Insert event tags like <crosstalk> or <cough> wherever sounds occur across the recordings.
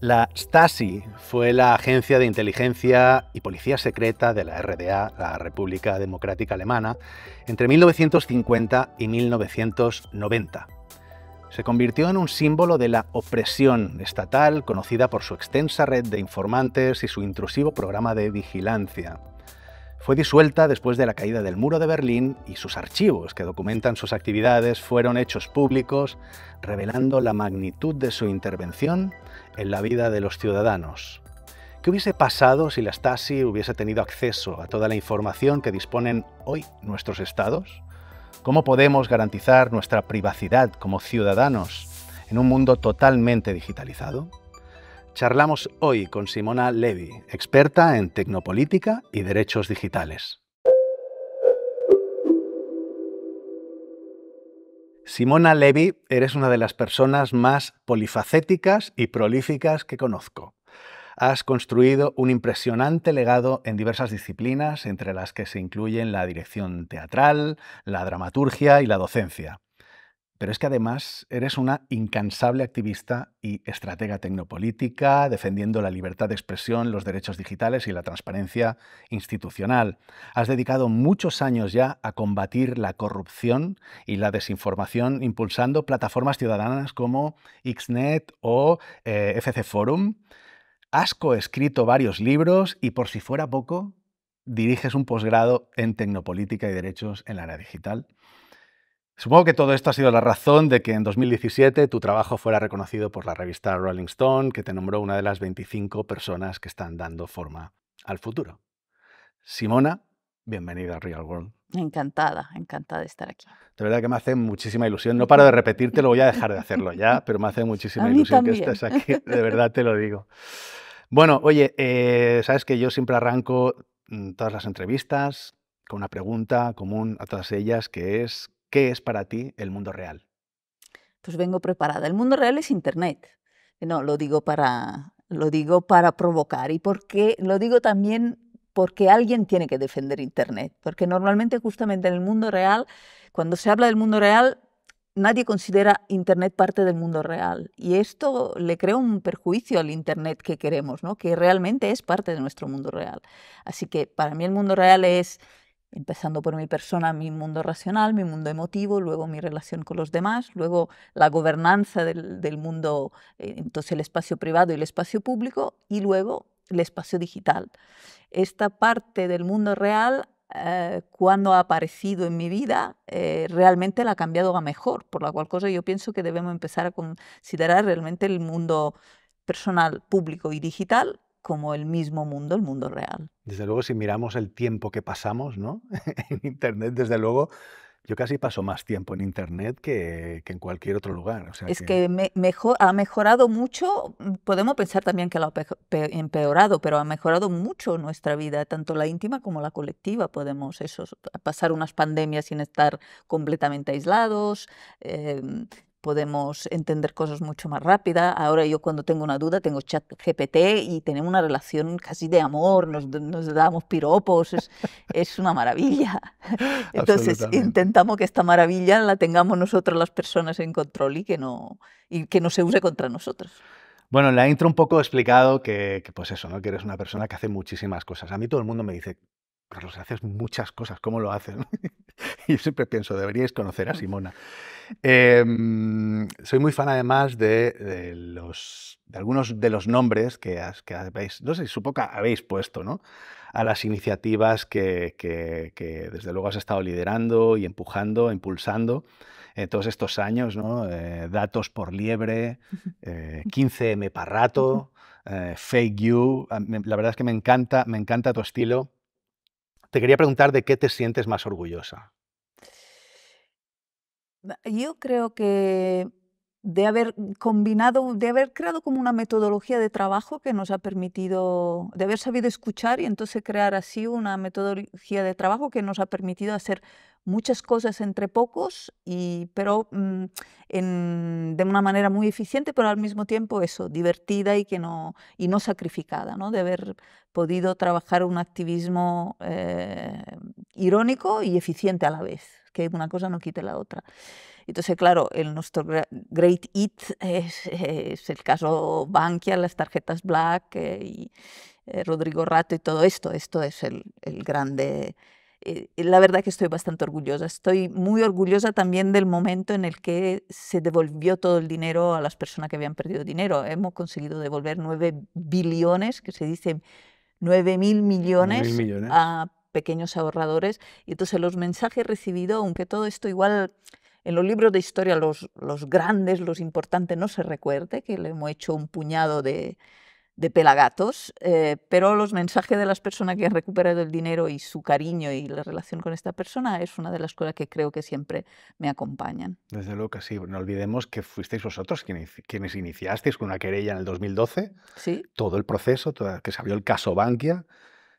La Stasi fue la agencia de inteligencia y policía secreta de la RDA, la República Democrática Alemana, entre 1950 y 1990. Se convirtió en un símbolo de la opresión estatal conocida por su extensa red de informantes y su intrusivo programa de vigilancia. Fue disuelta después de la caída del muro de Berlín y sus archivos que documentan sus actividades fueron hechos públicos, revelando la magnitud de su intervención en la vida de los ciudadanos. ¿Qué hubiese pasado si la Stasi hubiese tenido acceso a toda la información que disponen hoy nuestros estados? ¿Cómo podemos garantizar nuestra privacidad como ciudadanos en un mundo totalmente digitalizado? Charlamos hoy con Simona Levy, experta en tecnopolítica y derechos digitales. Simona Levy, eres una de las personas más polifacéticas y prolíficas que conozco. Has construido un impresionante legado en diversas disciplinas, entre las que se incluyen la dirección teatral, la dramaturgia y la docencia pero es que además eres una incansable activista y estratega tecnopolítica, defendiendo la libertad de expresión, los derechos digitales y la transparencia institucional. Has dedicado muchos años ya a combatir la corrupción y la desinformación, impulsando plataformas ciudadanas como Xnet o eh, FC Forum. Has coescrito varios libros y, por si fuera poco, diriges un posgrado en tecnopolítica y derechos en la era digital. Supongo que todo esto ha sido la razón de que en 2017 tu trabajo fuera reconocido por la revista Rolling Stone, que te nombró una de las 25 personas que están dando forma al futuro. Simona, bienvenida a Real World. Encantada, encantada de estar aquí. De verdad que me hace muchísima ilusión. No <laughs> paro de lo voy a dejar de hacerlo ya, pero me hace muchísima ilusión que estés aquí. De verdad te lo digo. Bueno, oye, eh, sabes que yo siempre arranco mm, todas las entrevistas con una pregunta común a todas ellas, que es ¿Qué es para ti el mundo real? Pues vengo preparada. El mundo real es Internet. No, lo digo para, lo digo para provocar y porque lo digo también porque alguien tiene que defender Internet. Porque normalmente justamente en el mundo real, cuando se habla del mundo real, nadie considera Internet parte del mundo real. Y esto le crea un perjuicio al Internet que queremos, ¿no? que realmente es parte de nuestro mundo real. Así que para mí el mundo real es empezando por mi persona, mi mundo racional, mi mundo emotivo, luego mi relación con los demás, luego la gobernanza del, mundo, eh, entonces el espacio privado y el espacio público, y luego el espacio digital. Esta parte del mundo real, eh, cuando ha aparecido en mi vida, eh, realmente la ha cambiado a mejor, por la cual cosa yo pienso que debemos empezar a considerar realmente el mundo personal, público y digital como el mismo mundo, el mundo real. Desde luego, si miramos el tiempo que pasamos ¿no? <laughs> en Internet, desde luego, yo casi paso más tiempo en Internet que, en cualquier otro lugar. es que, ha mejorado mucho, mm, podemos pensar también que lo ha empeorado, pero ha mejorado mucho nuestra vida, tanto la íntima como la colectiva. Podemos pasar unas pandemias sin estar completamente aislados. Em, podemos entender cosas mucho más rápida. Ahora yo cuando tengo una duda tengo chat GPT y tenemos una relación casi de amor, nos, damos piropos, es, una maravilla. <laughs> Entonces intentamos que esta maravilla la tengamos nosotros las personas en control y que no, y que no se use contra nosotros. Bueno, en la intro un poco he explicado que, que, pues eso, ¿no? que eres una persona que hace muchísimas cosas. A mí todo el mundo me dice, Carlos, haces muchas cosas, ¿cómo lo haces? <laughs> Yo siempre pienso, deberíais conocer a Simona. Em, soy muy fan además de, los, algunos de los nombres que, habéis, no sé, supongo que habéis puesto, ¿no? A las iniciativas que, desde luego has estado liderando y empujando, impulsando eh, todos estos años, ¿no? Eh, datos por liebre, 15M para rato, fake you. La verdad es que me encanta, me encanta tu estilo te quería preguntar de qué te sientes más orgullosa. Yo creo que de haber combinado, de haber creado como una metodología de trabajo que nos ha permitido, de haber sabido escuchar y entonces crear así una metodología de trabajo que nos ha permitido hacer muchas cosas entre pocos, y, pero mm, de una manera muy eficiente, pero al mismo tiempo eso, divertida y, que no, y no sacrificada, ¿no? de haber podido trabajar un activismo eh, irónico y eficiente a la vez, que una cosa no quite la otra. Entonces, claro, el nuestro Great hit <laughs> es, el caso Bankia, las tarjetas Black eh, y eh, Rodrigo Rato y todo esto. Esto es el, el grande... Eh, la verdad que estoy bastante orgullosa. Estoy muy orgullosa también del momento en el que se devolvió todo el dinero a las personas que habían perdido dinero. Hemos conseguido devolver 9 billones, que se dice 9 mil millones, millones, a pequeños ahorradores. Y entonces los mensajes recibidos, aunque todo esto igual en los libros de historia los, grandes, los importantes, no se recuerde, que le hemos hecho un puñado de, pelagatos, eh, pero los mensajes de las personas que han recuperado el dinero y su cariño y la relación con esta persona es una de las cosas que creo que siempre me acompañan. Desde luego que sí. No olvidemos que fuisteis vosotros quienes, iniciasteis con una querella en el 2012. Todo el proceso, que se abrió el caso Bankia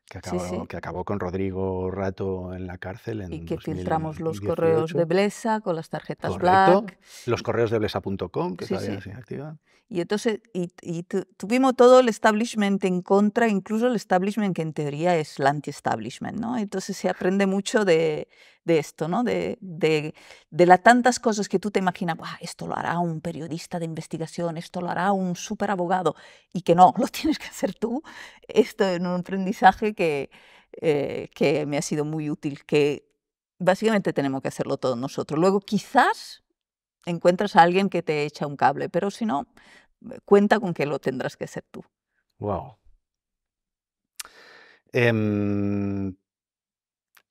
que acabó, que acabó con Rodrigo Rato en la cárcel. En y que filtramos los correos de Blesa con las tarjetas Black. Los correos de blesa.com, que sí, todavía se Y entonces y, tuvimos todo el establishment en contra, incluso el establishment que en teoría es el anti-establishment. ¿no? Entonces se aprende mucho de, de esto, ¿no? De, de, las tantas cosas que tú te imaginas, esto lo hará un periodista de investigación, esto lo hará un abogado y que no, <laughs> lo tienes que hacer tú. Esto es un aprendizaje que, eh, que me ha sido muy útil, que básicamente tenemos que hacerlo todos nosotros. Luego quizás encuentras a alguien que te echa un cable, pero si no, eh, cuenta con que lo tendrás que hacer tú. Wow. Em,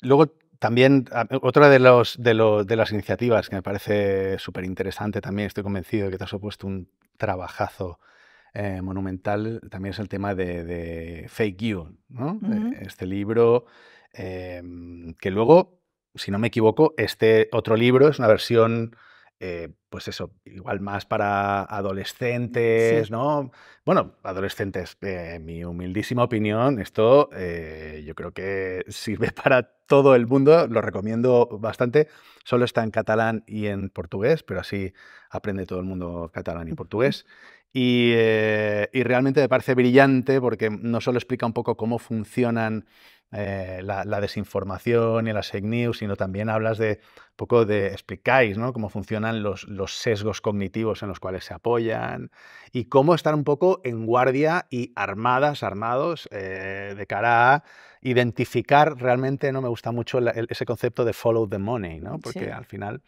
luego también otra de, los, de, de las iniciativas que me parece súper interesante, también estoy convencido de que te has opuesto un trabajazo eh, monumental, también es el tema de, Fake You, ¿no? Eh, este libro eh, que luego, si no me equivoco, este otro libro es una versión eh, pues eso, igual más para adolescentes, ¿no? Bueno, adolescentes, eh, mi humildísima opinión, esto eh, yo creo que sirve <laughs> para todo el mundo, lo recomiendo bastante. Solo está en catalán y en portugués, pero así aprende todo el mundo catalán y portugués. Eh, y, realmente me parece brillante porque no solo explica un poco cómo funcionan eh, la, desinformación y las fake news, sino también hablas de un poco de, explicáis ¿no? cómo funcionan los, sesgos cognitivos en los cuales se apoyan y cómo estar un poco en guardia y armadas, armados, eh, de cara a identificar realmente, no me gusta mucho ese concepto de follow the money, ¿no? porque al final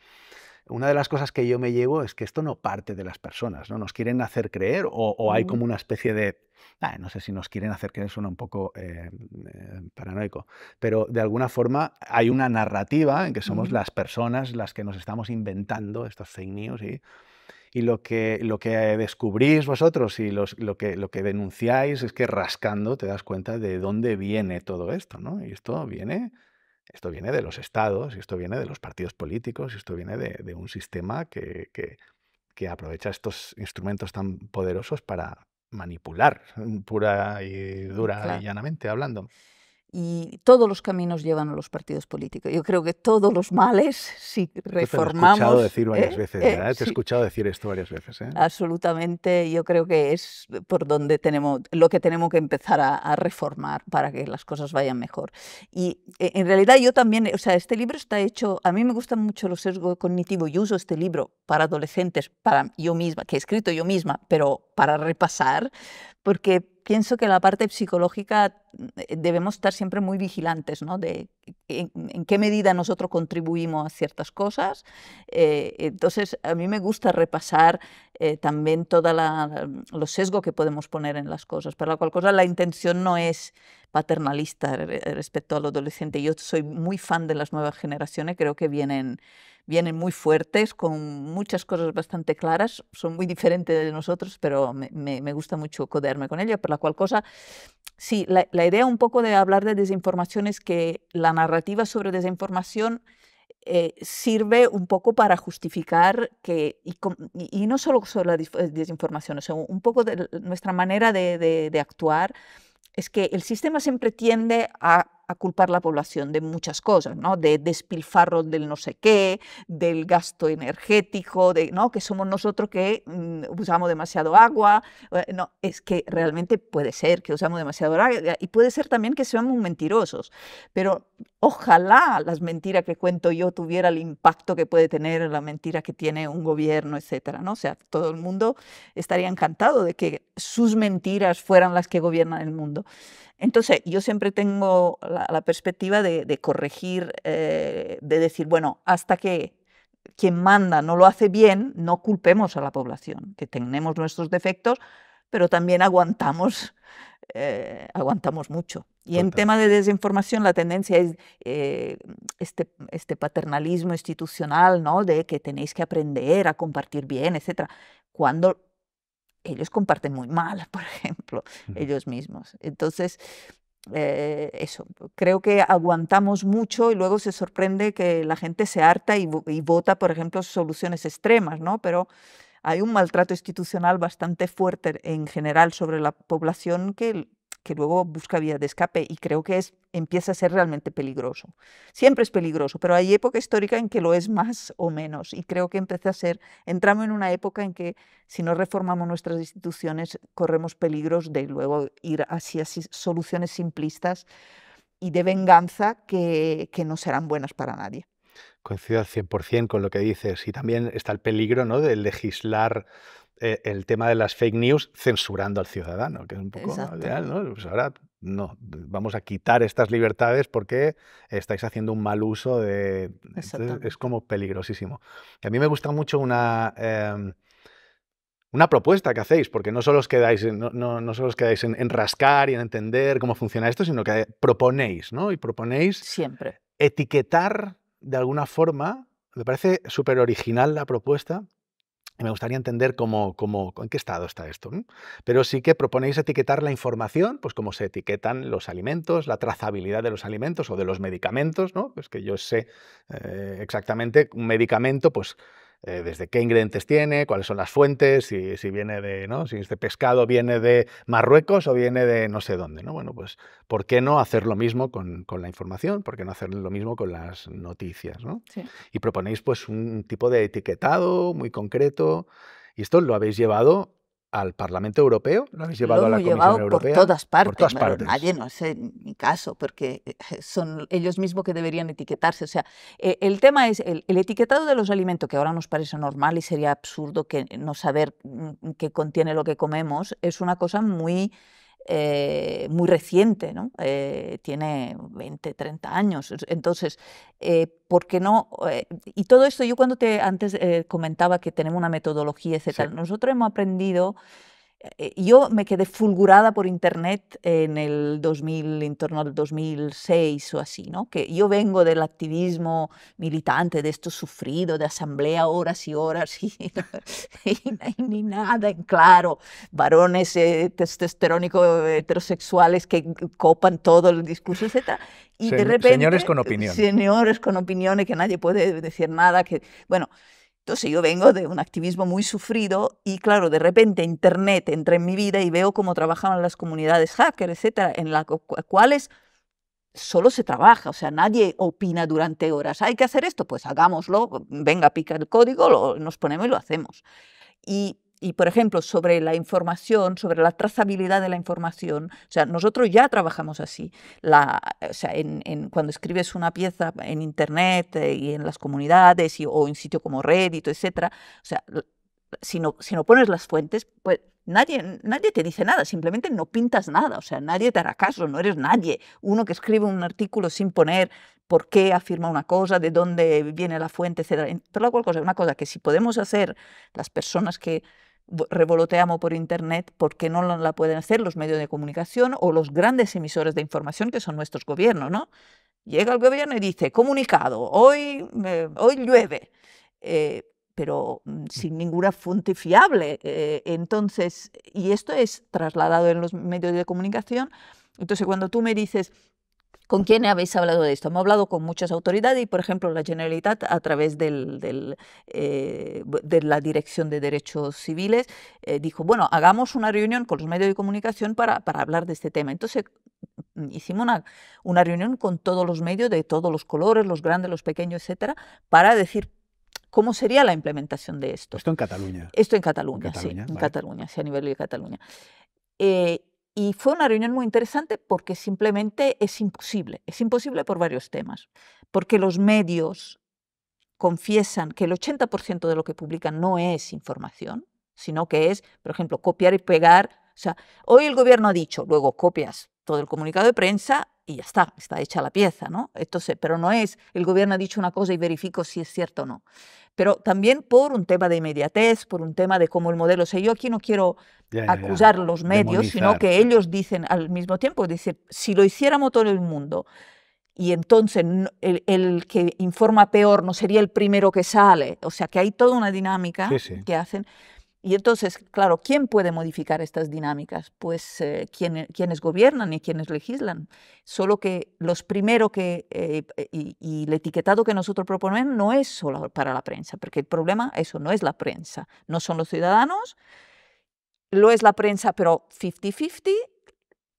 una de las cosas que yo me llevo es que esto no parte de las personas, ¿no? Nos quieren hacer creer o, hay como una especie de... Ah, no sé si nos quieren hacer creer, suena un poco eh, eh, paranoico, pero de alguna forma hay una narrativa en que somos las personas las que nos estamos inventando estos fake news y... Y lo que, lo que descubrís vosotros y los, lo, que, lo que denunciáis es que rascando te das cuenta de dónde viene todo esto, ¿no? Y esto viene esto viene de los estados, esto viene de los partidos políticos, esto viene de, un sistema que, que, aprovecha estos instrumentos tan poderosos para manipular, <laughs> pura y <laughs> dura y llanamente hablando y todos los caminos llevan a los partidos políticos. Yo creo que todos los males, si reformamos... ¿eh? Eh, ¿eh? Te he escuchado decir varias veces, ¿verdad? te he escuchado decir esto varias veces. ¿eh? Absolutamente, yo creo que es por donde tenemos, lo que tenemos que empezar a, a, reformar para que las cosas vayan mejor. Y en realidad yo también, o sea, este libro está hecho, a mí me gustan mucho los sesgos cognitivos, yo uso este libro para adolescentes, para yo misma, que he escrito yo misma, pero para repasar, porque pienso que la parte psicológica eh, debemos estar siempre muy vigilantes ¿no? de en, qué medida nosotros contribuimos a ciertas cosas. Eh, entonces, a mí me gusta repasar eh, también todos los sesgos que podemos poner en las cosas. Para la cual cosa la intención no es paternalista respecto al adolescente. Yo soy muy fan de las nuevas generaciones, creo que vienen vienen muy fuertes, con muchas cosas bastante claras, son muy diferentes de nosotros, pero me, me, gusta mucho coderme con ellos, por la cual cosa, sí, la, idea un poco de hablar de desinformación es que la narrativa sobre desinformación eh, sirve un poco para justificar que, y, no solo sobre la desinformación, o sea, un poco de nuestra manera de, de, de actuar, es que el sistema siempre tiende a a culpar la población de muchas cosas, ¿no? De despilfarro del no sé qué, del gasto energético, de ¿no? que somos nosotros que mm, usamos demasiado agua. Eh, no, es que realmente puede ser que usamos demasiado agua eh, y puede ser también que seamos mentirosos, pero ojalá las mentiras que cuento yo tuviera el impacto que puede tener la mentira que tiene un gobierno, etcétera, ¿no? O sea, todo el mundo estaría encantado de que sus mentiras fueran las que gobiernan el mundo. Entonces, yo siempre tengo la, perspectiva de, corregir, eh, de decir, bueno, hasta que quien manda no lo hace bien, no culpemos a la población, que tenemos nuestros defectos, pero también aguantamos, eh, aguantamos mucho. Y en tema de desinformación, la tendencia es eh, este, este paternalismo institucional, ¿no? De que tenéis que aprender a compartir bien, etcétera. Cuando ellos comparten muy mal, por ejemplo, ellos mismos. Entonces, eh, eso, creo que aguantamos mucho y luego se sorprende que la gente se harta y, vota, por ejemplo, soluciones extremas, ¿no? Pero hay un maltrato institucional bastante fuerte en general sobre la población que que luego busca vía de escape y creo que es, empieza a ser realmente peligroso. Siempre es peligroso, pero hay época histórica en que lo es más o menos y creo que empieza a ser, entramos en una época en que si no reformamos nuestras instituciones corremos peligros de luego ir hacia soluciones simplistas y de venganza que, no serán buenas para nadie coincido al 100% con lo que dices. Y también está el peligro ¿no? de legislar e, el tema de las fake news censurando al ciudadano, que es un poco ideal, ¿no? Pues ahora no, vamos a quitar estas libertades porque estáis haciendo un mal uso de... es como peligrosísimo. a mí me gusta mucho una... Em, una propuesta que hacéis, porque no solo os quedáis, no, no, os quedáis en, rascar y en entender cómo funciona esto, sino que proponéis, ¿no? Y proponéis siempre etiquetar de alguna forma me parece súper original la propuesta, me gustaría entender cómo, en qué estado está esto. Pero sí que proponéis etiquetar la información, pues como se etiquetan los alimentos, la trazabilidad de los alimentos o de los medicamentos, ¿no? Pues que yo sé eh, exactamente un medicamento, pues eh, desde qué ingredientes tiene, cuáles son las fuentes, si, viene de, ¿no? Si este pescado viene de Marruecos o viene de no sé dónde, ¿no? Bueno, pues, ¿por qué no hacer lo mismo con, la información? ¿Por qué no hacer lo mismo con las noticias, ¿no? Y proponéis, pues, un tipo de etiquetado muy concreto. Y esto lo habéis llevado al Parlamento Europeo, lo habéis llevado a la Comisión Europea. Por todas partes. Por todas partes. nadie, no es mi caso, porque eh, son ellos mismos que deberían etiquetarse. O sea, eh, el tema es el, el, etiquetado de los alimentos, que ahora nos parece normal y sería absurdo que no saber mm, qué contiene lo que comemos, es una cosa muy eh, muy reciente, ¿no? Eh, tiene 20, 30 años. Entonces, eh, ¿por qué no? y todo esto, yo cuando te antes comentaba que tenemos una metodología, etc., nosotros hemos aprendido eh, yo me quedé fulgurada por internet en el 2000, en torno al 2006 o así, ¿no? Que yo vengo del activismo militante, de esto sufrido, de asamblea horas y horas <laughs> y, ni nada en claro, varones eh, testosterónicos heterosexuales que copan todo el discurso, etc. Y de repente... Señores con opinión. Señores con opiniones que nadie puede decir nada, que... Bueno... Entonces yo vengo de un activismo muy sufrido y claro, de repente Internet entra en mi vida y veo cómo trabajaban las comunidades hacker, etcétera, en las cuales solo se trabaja, o sea, nadie opina durante horas. Hay que hacer esto, pues hagámoslo, venga, pica el código, nos ponemos y lo hacemos. Y y, por ejemplo, sobre la información, sobre la trazabilidad de la información, o sea, nosotros ya trabajamos así. La, o sea, en, cuando escribes una pieza en Internet eh, y en las comunidades o en sitio como Reddit, etcétera, o sea, si no, si no pones las fuentes, pues Nadie, nadie, te dice nada, simplemente no pintas nada, o sea, nadie te hará caso, no eres nadie. Uno que escribe un artículo sin poner por qué afirma una cosa, de dónde viene la fuente, etc. Pero la cual cosa, una cosa que si podemos hacer las personas que revoloteamos por Internet porque no la pueden hacer los medios de comunicación o los grandes emisores de información que son nuestros gobiernos, ¿no? Llega el gobierno y dice, comunicado, hoy, eh, hoy llueve, eh, pero mm, sin ninguna fuente fiable. Eh, entonces, y esto es trasladado en los medios de comunicación. Entonces, cuando tú me dices, ¿Con quién habéis hablado de esto? Hemos hablado con muchas autoridades y, por ejemplo, la Generalitat, a través eh, de la Dirección de Derechos Civiles, eh, dijo, bueno, hagamos una reunión con los medios de comunicación para, hablar de este tema. Entonces, mm, hicimos una, reunión con todos los medios de todos los colores, los grandes, los pequeños, etcétera, para decir ¿Cómo sería la implementación de esto? Esto en Cataluña. Esto en Cataluña, sí. En Cataluña, sí, a nivel de Cataluña. Eh, y fue una reunión muy interesante porque simplemente es imposible, es imposible por varios temas, porque los medios confiesan que el 80% de lo que publican no es información, sino que es, por ejemplo, copiar y pegar. O sea, hoy el gobierno ha dicho, luego copias todo el comunicado de prensa, y ya está, está hecha la pieza, ¿no? Entonces, pero no es, el gobierno ha dicho una cosa y verifico si es cierto o no. Pero también por un tema de inmediatez, por un tema de cómo el modelo, o yo aquí no quiero acusar los medios, sino que ellos dicen al mismo tiempo, dice, si lo hiciéramos todo el mundo, y entonces el, que informa peor no sería el primero que sale, o sea, que hay toda una dinámica que hacen. Y entonces, claro, ¿quién puede modificar estas dinámicas? Pues eh, quienes gobiernan y quienes legislan. Solo que los primeros que, eh, eh, y, y, el etiquetado que nosotros proponemos no es solo para la prensa, porque el problema, eso no es la prensa, no son los ciudadanos, lo es la prensa, pero 50-50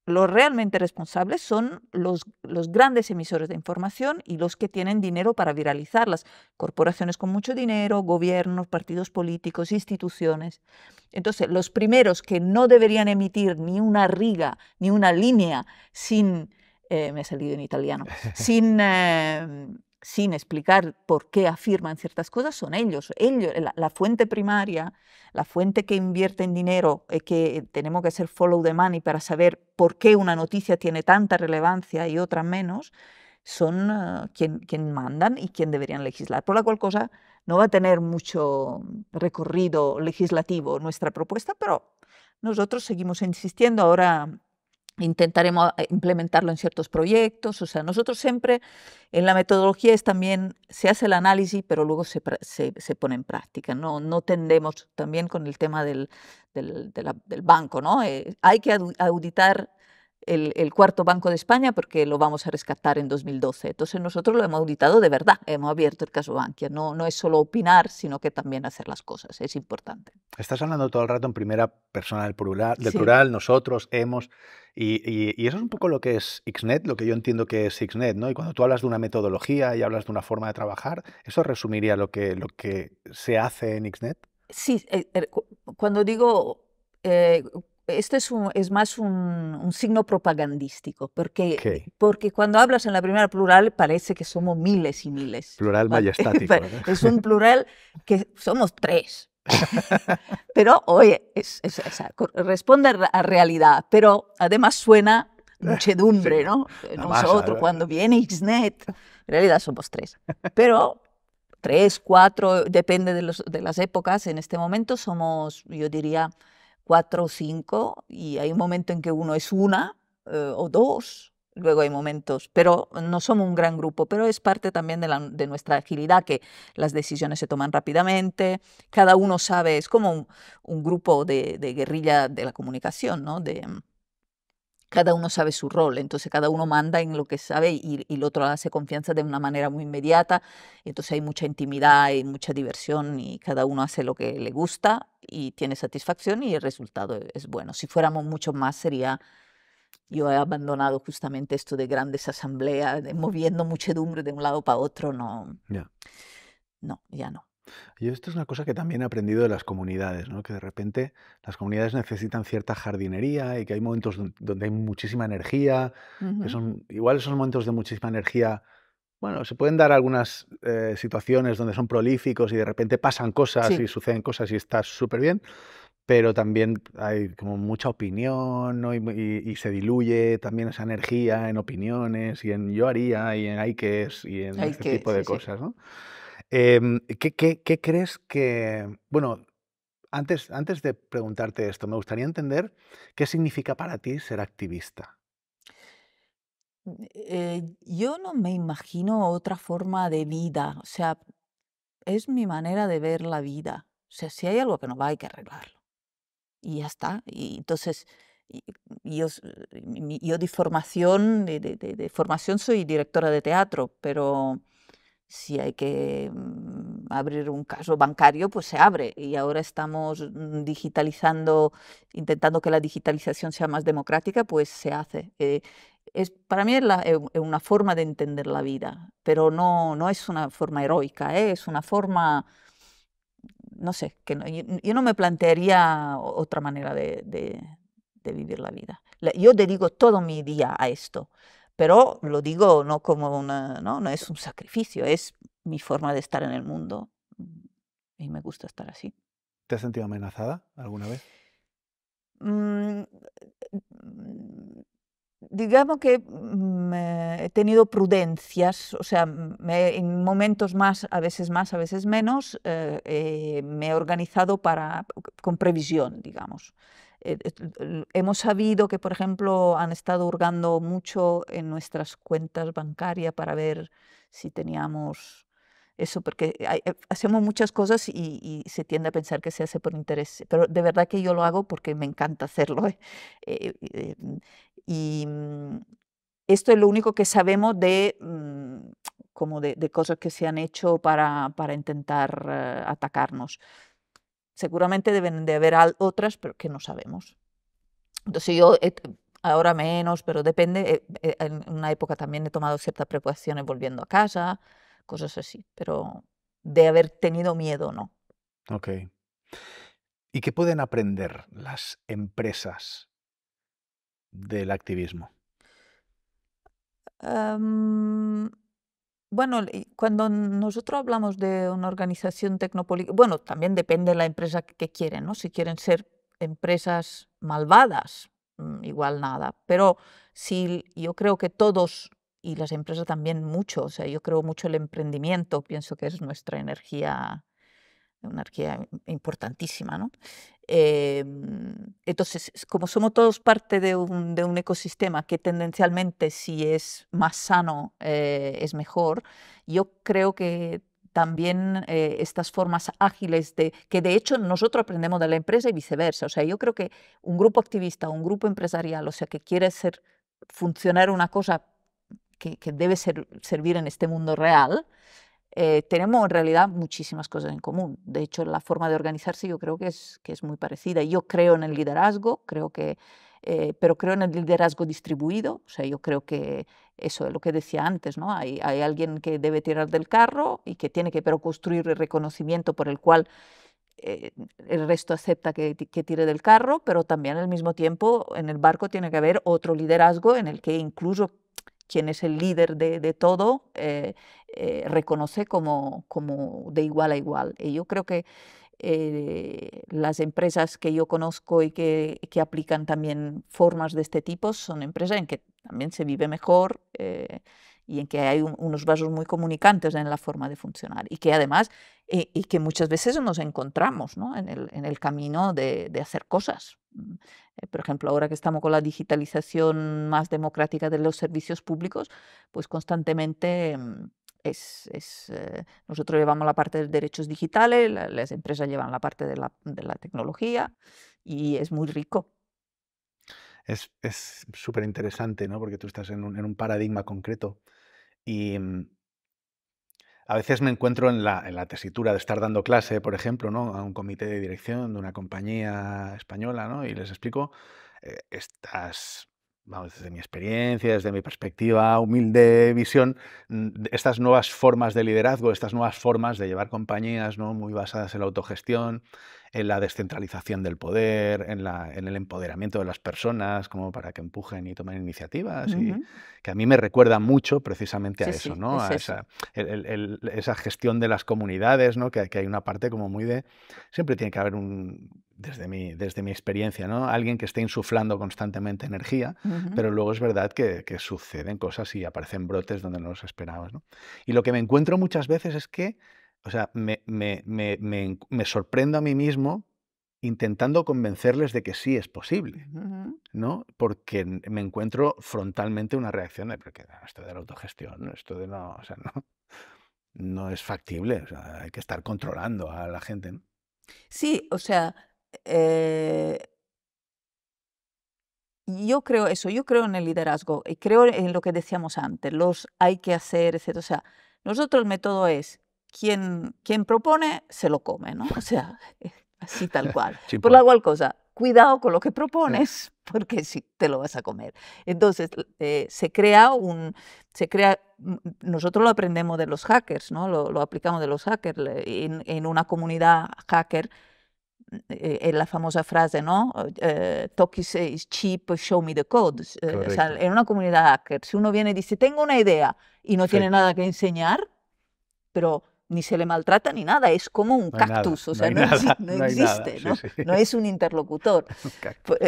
los realmente responsables son los, los, grandes emisores de información y los que tienen dinero para viralizarlas. Corporaciones con mucho dinero, gobiernos, partidos políticos, instituciones. Entonces, los primeros que no deberían emitir ni una riga, ni una línea sin... Eh, me he salido en italiano. <laughs> Sin... Em, sin explicar por qué afirman ciertas cosas, son ellos. ellos la, fuente primaria, la fuente que invierte en dinero, eh, que tenemos que hacer follow the money para saber por qué una noticia tiene tanta relevancia y otra menos, son ah, quienes quien, mandan y quién deberían legislar. Por la cual cosa no va a tener mucho recorrido legislativo nuestra propuesta, pero nosotros seguimos insistiendo. Ahora intentaremos eh, implementarlo en ciertos proyectos. O sea, nosotros siempre en la metodología es también, se hace el análisis, pero luego se, se pone en práctica. No, no tendemos también con el tema del, del, del banco, ¿no? Eh, hay que auditar el, cuarto Banco de España porque lo vamos a rescatar en 2012. Entonces nosotros lo hemos auditado de verdad, hemos abierto el caso Bankia. No, no es solo opinar, sino que también hacer las cosas, es importante. Estás hablando todo el rato en primera persona del plural, del plural nosotros, hemos, y, eso es un poco lo que es XNET, lo que yo entiendo que es XNET, ¿no? Y cuando tú hablas de una metodología y hablas de una forma de trabajar, ¿eso resumiría lo que, lo que se hace en XNET? Sí, eh, er, cuando digo... Eh, esto es, es más un, signo propagandístico, porque, porque cuando hablas en la primera plural parece que somos miles y miles. Plural majestático. <laughs> Es un plural que somos tres. <laughs> pero, oye, es, es, responde a realidad, pero además suena muchedumbre, ¿no? Eh, nosotros, cuando viene Xnet, en realidad somos tres. Pero tres, cuatro, depende de, los, de las épocas. En este momento somos, yo diría, cuatro o cinco, y hay un momento en que uno es una eh, o dos, luego hay momentos, pero no somos un gran grupo, pero es parte también de, nuestra agilidad, que las decisiones se toman rápidamente, cada uno sabe, es como un, grupo de, de, guerrilla de la comunicación, ¿no? De, mm, cada uno sabe su rol, entonces cada uno manda en lo que sabe y, el otro hace confianza de una manera muy inmediata, entonces hay mucha intimidad y mucha diversión y cada uno hace lo que le gusta y tiene satisfacción y el resultado e, es bueno. Si fuéramos mucho más sería... Yo he abandonado justamente esto de grandes asambleas, de moviendo muchedumbre de un lado para otro, no. No, ya no. Y esto es una cosa que también he aprendido de las comunidades, que de repente las comunidades necesitan cierta jardinería y que hay momentos donde hay muchísima energía, son, igual esos momentos de muchísima energía. Bueno, se pueden dar algunas eh, situaciones donde son prolíficos y de repente pasan cosas y suceden cosas y estás súper bien, pero también hay como mucha opinión y, se diluye también esa energía en opiniones y en yo haría y en hay que es y en este tipo de cosas. ¿no? Em, ¿qué, crees que... Bueno, antes, antes de preguntarte esto, me gustaría entender qué significa para ti ser activista. Eh, yo no me imagino otra forma de vida, o sea, es mi manera de ver la vida. O sea, si hay algo que no va, hay que arreglarlo. Y ya está. Y entonces, yo, yo de formación, de formación soy directora de teatro, pero si hay que mm, abrir un caso bancario, pues se abre. Y ahora estamos mm, digitalizando, intentando que la digitalización sea más democrática, pues se hace. Eh, es, para mí es, eh, una forma de entender la vida, pero no, no es una forma heroica, ¿eh? es una forma, no sé, que yo, no me plantearía otra manera de, de vivir la vida. Yo dedico todo mi día a esto, pero lo digo no como una, no, no es un sacrificio, es mi forma de estar en el mundo mm, y me gusta estar así. ¿Te has sentido amenazada alguna vez? Mm, mm, digamos que he tenido prudencias, o sea, en momentos más, a veces más, a veces menos, eh, eh, me he organizado para, con previsión, digamos. Eh, mm, mm, hemos sabido que, por ejemplo, han estado hurgando mucho en nuestras cuentas bancarias para ver si teníamos eso, porque eh, hacemos muchas cosas y, se tiende a pensar que se hace por interés, pero de verdad que yo lo hago porque me encanta hacerlo. ¿eh? Mm, y esto es lo único que sabemos de, como de, de cosas que se han hecho para, para intentar atacarnos. Seguramente deben de haber otras, pero que no sabemos. Entonces yo ahora menos, pero depende. Eh, en una época también he tomado ciertas precauciones volviendo a casa, cosas así, pero de haber tenido miedo, no. Ok. ¿Y qué pueden aprender las empresas del activismo? Bueno, cuando nosotros hablamos de una organización tecnopolítica, bueno, también depende de la empresa que quieren, ¿no? Si quieren ser empresas malvadas, mm, igual nada. Pero si yo creo que todos y las empresas también mucho, o sea, yo creo mucho el emprendimiento, pienso que es nuestra energía una arquía importantísima, ¿no? Em, entonces, como somos todos parte de un, ecosistema que tendencialmente si es más sano eh, es mejor, yo creo que también eh, estas formas ágiles de que de hecho nosotros aprendemos de la empresa y viceversa. O sea, yo creo que un grupo activista, un grupo empresarial, o sea, que quiere ser funcionar una cosa que, que debe ser, servir en este mundo real, eh, tenemos en realidad muchísimas cosas en común. De hecho, la forma de organizarse yo creo que es, que es muy parecida. Yo creo en el liderazgo, creo que, eh, pero creo en el liderazgo distribuido. O sea, yo creo que eso es lo que decía antes, ¿no? Hay, hay alguien que debe tirar del carro y que tiene que pero construir el reconocimiento por el cual eh, el resto acepta que, que, tire del carro, pero también al mismo tiempo en el barco tiene que haber otro liderazgo en el que incluso quien es el líder de, de todo eh, reconoce como, como de igual a igual. Y yo creo que eh, las empresas que yo conozco y que, que, aplican también formas de este tipo son empresas en que también se vive mejor eh, y en que hay unos vasos muy comunicantes en la forma de funcionar y que además y que muchas veces nos encontramos ¿no? en, el, en, el, camino de, de hacer cosas. Mm, por ejemplo, ahora que estamos con la digitalización más democrática de los servicios públicos, pues constantemente mm, es, eh, nosotros llevamos la parte de derechos digitales, las empresas llevan la parte de la, de la, tecnología y es muy rico. Es súper interesante, ¿no? Porque tú estás en un, paradigma concreto y mm, a veces me encuentro en la, en la, tesitura de estar dando clase, por ejemplo, ¿no? A un comité de dirección de una compañía española, ¿no? Y les explico eh, estás vamos, desde mi experiencia, desde mi perspectiva, humilde visión, mm, estas nuevas formas de liderazgo, estas nuevas formas de llevar compañías ¿no? muy basadas en la autogestión, en la descentralización del poder, en, la, en el empoderamiento de las personas, como para que empujen y tomen iniciativas, y que a mí me recuerda mucho precisamente a eso, ¿no? a esa, gestión de las comunidades, Que, que, hay una parte como muy de... Siempre tiene que haber un, desde mi, desde mi experiencia, ¿no? Alguien que esté insuflando constantemente energía, pero luego es verdad que, suceden cosas y aparecen brotes donde no los esperabas, ¿no? Y lo que me encuentro muchas veces es que, o sea, me, sorprendo a mí mismo intentando convencerles de que sí es posible, ¿no? Porque me encuentro frontalmente una reacción de, porque esto de la autogestión, ¿no? esto de no, o sea, no, no es factible, o sea, hay que estar controlando a la gente, Sí, o sea, eh, yo creo eso, yo creo en el liderazgo y creo en lo que decíamos antes, los hay que hacer, etc. O sea, nosotros el método es quien, quien propone se lo come, ¿no? O sea, <laughs> así tal cual. <laughs> Por la cual cosa, cuidado con lo que eh. propones, <laughs> porque si te lo vas a comer. Entonces, eh, se crea un, se crea, mm, nosotros lo aprendemos de los hackers, ¿no? Lo, aplicamos de los hackers en, en una comunidad hacker en eh, eh, la famosa frase, ¿no? Eh, Talk is cheap, show me the code. o sea, en una comunidad hacker, si uno viene y dice, tengo una idea y no tiene nada que enseñar, pero ni se le maltrata ni nada, es como un cactus, o sea, no, <laughs> existe, no existe, ¿no? es un interlocutor. <laughs> Pues,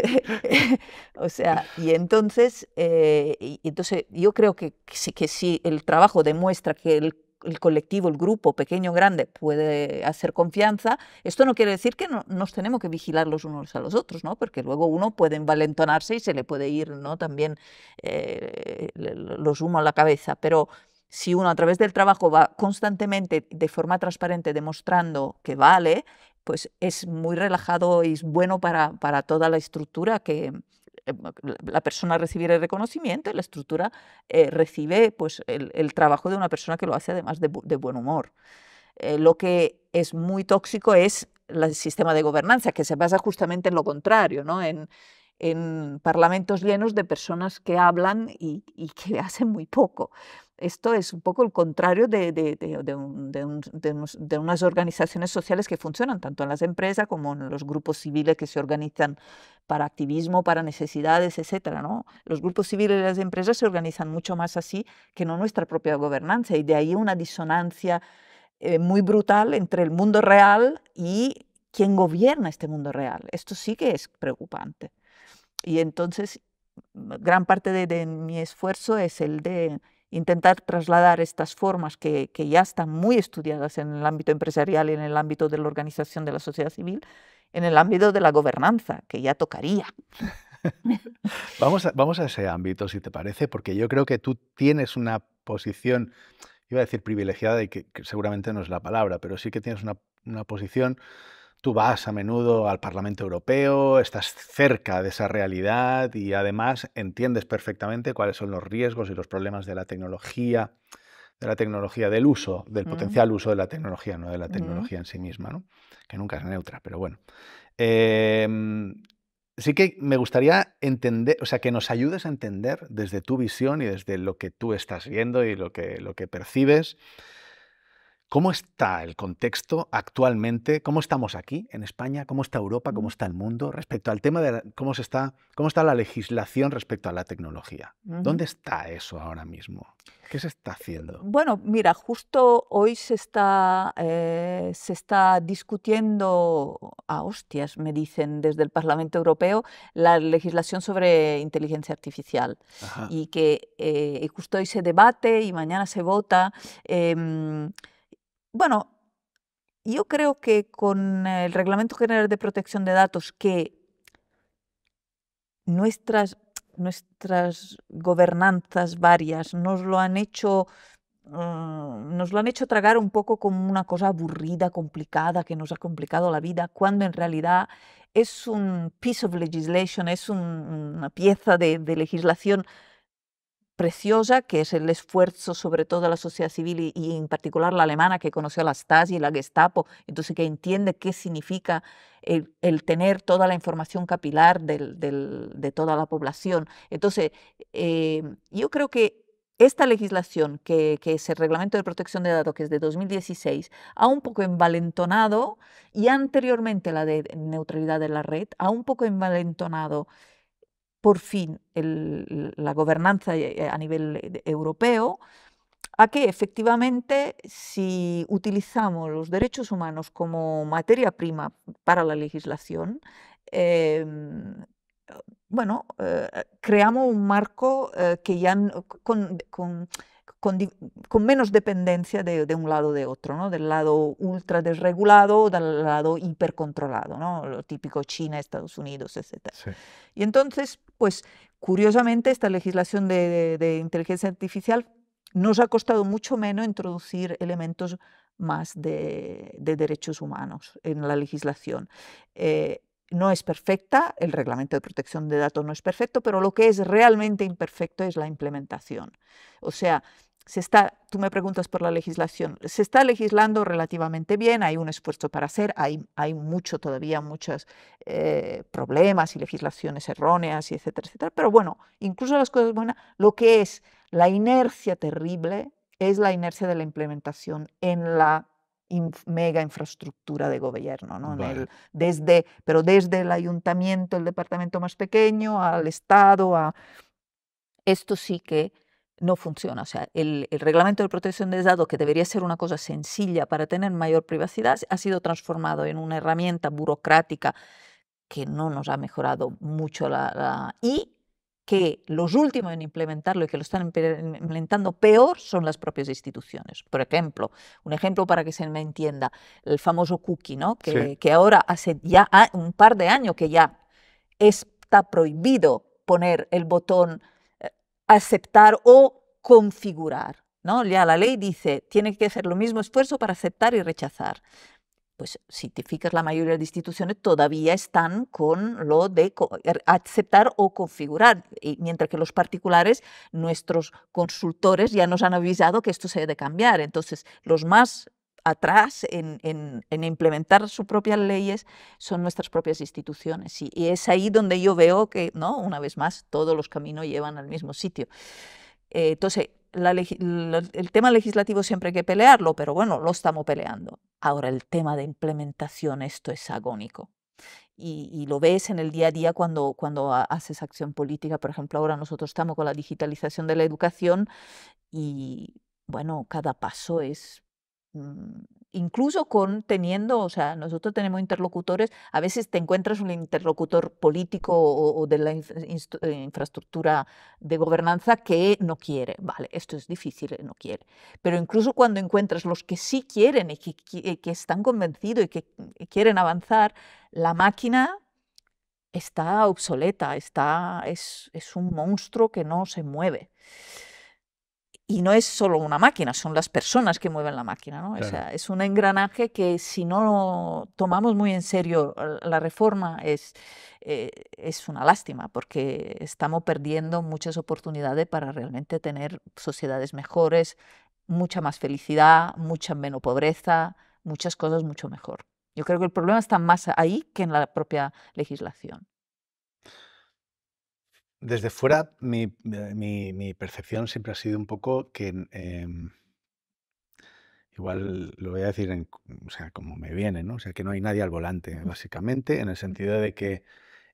<laughs> o sea, y entonces, y entonces yo creo que, que, sí, que si el trabajo demuestra que el el colectivo, el grupo, pequeño o grande, puede hacer confianza, esto no quiere decir que nos tenemos que vigilar los unos a los otros, ¿no? porque luego uno puede envalentonarse y se le puede ir ¿no? también eh, los humos a la cabeza, pero si uno a través del trabajo va constantemente de forma transparente demostrando que vale, pues es muy relajado y es bueno para, para toda la estructura que, eh, la persona recibirá el reconocimiento y la estructura eh, recibe pues, el, trabajo de una persona que lo hace además de, buen humor. Eh, lo que es muy tóxico es el sistema de gobernanza, que se basa justamente en lo contrario, ¿no? en, parlamentos llenos de personas que hablan y que <laughs> hacen muy poco. Esto es un poco el contrario de, unas organizaciones sociales que funcionan tanto en las empresas como en los grupos civiles que se organizan para activismo, para necesidades, etc. ¿no? Los grupos civiles y las empresas se organizan mucho más así que no nuestra propia gobernanza y de ahí una disonancia eh, muy brutal entre el mundo real y quién gobierna este mundo real. Esto sí que es preocupante. Y entonces gran parte de mi esfuerzo es el de intentar trasladar estas formas que, ya están muy estudiadas en el ámbito empresarial y en el ámbito de la organización de la sociedad civil, en el ámbito de la gobernanza, que ya tocaría. <laughs> vamos, a, vamos a ese ámbito, si te parece, porque yo creo que tú tienes una posición, iba a decir privilegiada, y que, seguramente no es la palabra, pero sí que tienes una, una posición Tú vas a menudo al Parlamento Europeo, estás cerca de esa realidad y además entiendes perfectamente cuáles son los riesgos y los problemas de la tecnología, de la tecnología del uso, del potencial uso de la tecnología, no de la tecnología en sí misma, que nunca es neutra, pero bueno. Em, sí que me gustaría entender, o sea, que nos ayudes a entender desde tu visión y desde lo que tú estás viendo y lo que, lo que percibes, ¿Cómo está el contexto actualmente? ¿Cómo estamos aquí en España? ¿Cómo está Europa? ¿Cómo está el mundo? Respecto al tema de cómo, se está, cómo está la legislación respecto a la tecnología. ¿Dónde está eso ahora mismo? ¿Qué se está haciendo? Eh, bueno, mira, justo hoy se está, eh, se está discutiendo, a hostias, me dicen desde el Parlamento Europeo, la legislación sobre inteligencia artificial. Y que eh, justo hoy se debate y mañana se vota. Em, bueno, yo creo que con el Reglamento General de Protección de Datos que nuestras, nuestras gobernanzas varias nos lo han hecho mm, nos lo han hecho tragar un poco como una cosa aburrida, complicada, que nos ha complicado la vida, cuando en realidad es un piece of legislation, es una pieza de, legislación preciosa, que es el esfuerzo sobre todo de la sociedad civil y, en particular la alemana que conoció a la Stasi y la Gestapo, entonces que entiende qué significa el, tener toda la información capilar de toda la población. Entonces, eh, yo creo que esta legislación, que, que, es el Reglamento de Protección de Datos, que es de 2016, ha un poco envalentonado, y anteriormente la de neutralidad de la red, ha un poco envalentonado por fin la gobernanza eh, eh, a nivel europeo, a que efectivamente si utilizamos los derechos humanos como materia prima para la legislación, em, bueno, eh, creamos un marco que ya con, con, menos dependencia de, un lado de otro, ¿no? del lado ultra desregulado o del lado hipercontrolado, ¿no? lo típico China, Estados Unidos, etc. Y entonces pues curiosamente esta legislación de, inteligencia artificial nos ha costado mucho menos introducir elementos más de, derechos humanos en la legislación. Eh, no es perfecta, el reglamento de protección de datos no es perfecto, pero lo que es realmente imperfecto es la implementación. O sea, se está, tú me preguntas por la legislación, se está legislando relativamente bien, hay un esfuerzo para hacer, hay, hay mucho todavía, muchos eh, problemas y legislaciones erróneas, y etcétera, etcétera, pero bueno, incluso las cosas buenas, lo que es la inercia terrible es la inercia de la implementación en la mega infraestructura de gobierno, ¿no? desde, pero desde el ayuntamiento, el departamento más pequeño, al Estado, a... Esto sí que no funciona. O sea, el, reglamento de protección de datos, que debería ser una cosa sencilla para tener mayor privacidad, ha sido transformado en una herramienta burocrática que no nos ha mejorado mucho la, y que los últimos en implementarlo y que lo están implementando peor son las propias instituciones. Por ejemplo, un ejemplo para que se me entienda, el famoso cookie, ¿no? que, que ahora hace ya un par de años que ya está prohibido poner el botón aceptar o configurar. ¿no? Ya la ley dice, tiene que hacer lo mismo esfuerzo para aceptar y rechazar. Pues si te fijas, la mayoría de instituciones todavía están con lo de er, aceptar o configurar, mientras que los particulares, nuestros consultores ya nos han avisado que esto se debe cambiar. Entonces, los más atrás en, en, implementar sus propias leyes son nuestras propias instituciones. Y, es ahí donde yo veo que, ¿no? una vez más, todos los caminos llevan al mismo sitio. Eh, entonces, el tema legislativo siempre hay que pelearlo, pero bueno, lo estamos peleando. Ahora, el tema de implementación, esto es agónico. Y, y, lo ves en el día a día cuando, cuando haces acción política. Por ejemplo, ahora nosotros estamos con la digitalización de la educación y, bueno, cada paso es Mm, incluso con teniendo, o sea, nosotros tenemos interlocutores, a veces te encuentras un interlocutor político o, de la eh, infraestructura de gobernanza que no quiere, vale, esto es difícil, eh, no quiere, pero incluso cuando encuentras los que sí quieren y que, eh, están convencidos y que mm, quieren avanzar, la máquina está obsoleta, está, es un monstruo que no se mueve y no es solo una máquina, son las personas que mueven la máquina. ¿no? es un engranaje que si no tomamos muy en serio la reforma es, eh, es una lástima porque estamos perdiendo muchas oportunidades para realmente tener sociedades mejores, mucha más felicidad, mucha menos pobreza, muchas cosas mucho mejor. Yo creo que el problema está más ahí que en la propia legislación desde fuera, eh, mi, percepción siempre ha sido un poco que. Mm, em, igual lo voy a decir en, sea, como me viene, ¿no? O sea, que no hay nadie al volante, básicamente, en el sentido de que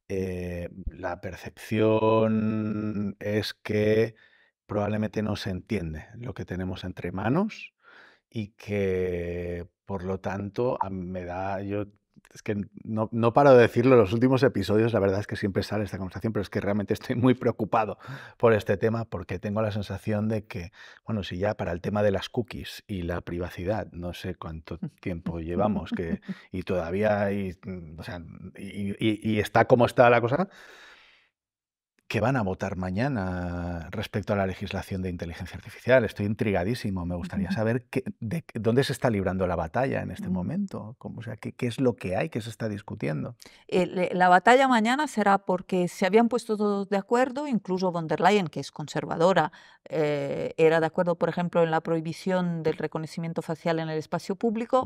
eh, la percepción es que probablemente no se entiende lo que tenemos entre manos y que, por lo tanto, me da, yo es que no, no paro de decirlo, los últimos episodios la verdad es que siempre sale esta conversación, pero es que realmente estoy muy preocupado por este tema porque tengo la sensación de que, bueno, si ya para el tema de las cookies y la privacidad, no sé cuánto <laughs> tiempo llevamos que, y todavía, mm, y está como está la cosa, que van a votar mañana respecto a la legislación de inteligencia artificial. Estoy intrigadísimo. Me gustaría saber dónde se está librando la batalla en este mm. momento. sea, qué, es lo que hay, que se está discutiendo. Eh, la batalla mañana será porque se habían puesto todos de acuerdo, incluso von der Leyen, que es conservadora, eh, era de acuerdo, por ejemplo, en la prohibición del reconocimiento facial en el espacio público.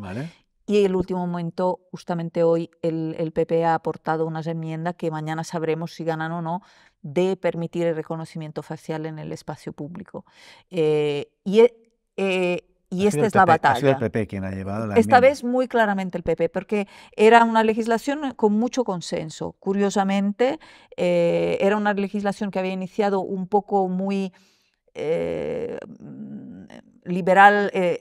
Y el último momento, justamente hoy, el, PP ha aportado unas enmiendas que mañana sabremos si ganan o no, de permitir el reconocimiento facial en el espacio público. Eh, y e, eh, esta es la batalla. Ha sido el PP quien ha llevado la Esta vez muy claramente el PP, porque era una legislación con mucho consenso. Curiosamente, eh, era una legislación que había iniciado un poco muy eh, mm, liberal, eh,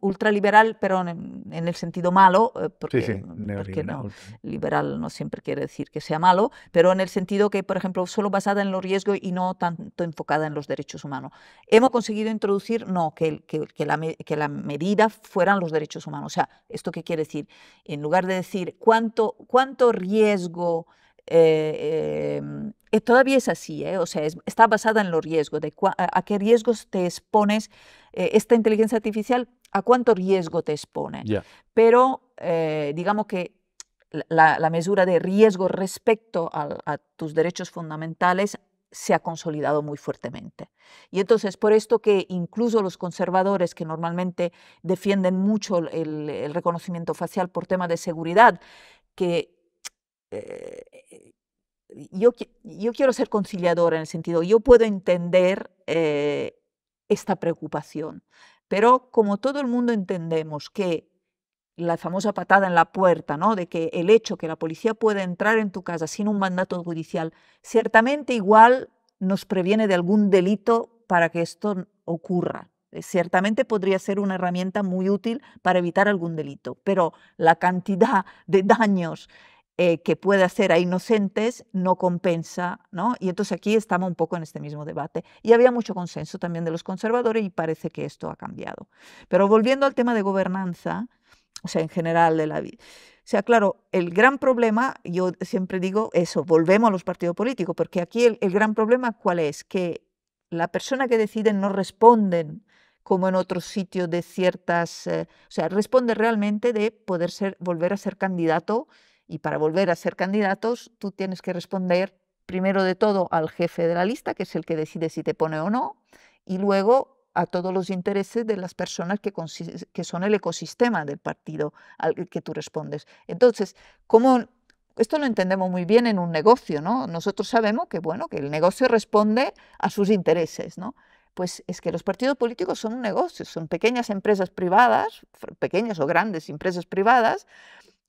ultraliberal, pero en, el sentido malo, eh, porque, mm, liberal no siempre quiere decir que sea malo, pero en el sentido que, por ejemplo, solo basada en los riesgos y no tanto enfocada en los derechos humanos. Hemos conseguido introducir, no, que, que, la, medida fueran los derechos humanos. O sea, ¿esto qué quiere decir? En lugar de decir cuánto, cuánto riesgo eh, em, eh, todavía es así, ¿eh? o sea, está basada en los riesgos, a, qué riesgos te expones esta inteligencia artificial, a cuánto riesgo te expone. Pero digamos que la, la, mesura de riesgo respecto a, tus derechos fundamentales se ha consolidado muy fuertemente. Y entonces, por esto que incluso los conservadores, que normalmente defienden mucho el, el reconocimiento facial por tema de seguridad, que eh, eh, eh, yo, quiero ser conciliadora en el sentido, yo puedo entender esta preocupación, pero como todo el mundo entendemos que la famosa patada en la puerta, ¿no? de que el hecho que la policía pueda entrar en tu casa sin un mandato judicial, ciertamente igual nos previene de algún delito para que esto ocurra. Ciertamente podría ser una herramienta muy útil para evitar algún delito, pero la cantidad de daños eh, que puede hacer a inocentes no compensa, ¿no? Y entonces aquí estamos un poco en este mismo debate. Y había mucho consenso también de los conservadores y parece que esto ha cambiado. Pero volviendo al tema de gobernanza, o sea, en general de la vida. O sea, claro, el gran problema, yo siempre digo eso, volvemos a los partidos políticos, porque aquí el, gran problema, ¿cuál es? Que la persona que decide no responden como en otros sitios de ciertas, eh, o sea, responde realmente de poder ser, volver a ser candidato y para volver a ser candidatos, tú tienes que responder primero de todo al jefe de la lista, que es el que decide si te pone o no, y luego a todos los intereses de las personas que, son el ecosistema del partido al que tú respondes. Entonces, ¿cómo esto lo entendemos muy bien en un negocio, ¿no? Nosotros sabemos que, bueno, que el negocio responde a sus intereses, ¿no? Pues es que los partidos políticos son un negocio, son pequeñas empresas privadas, pequeñas o grandes empresas privadas,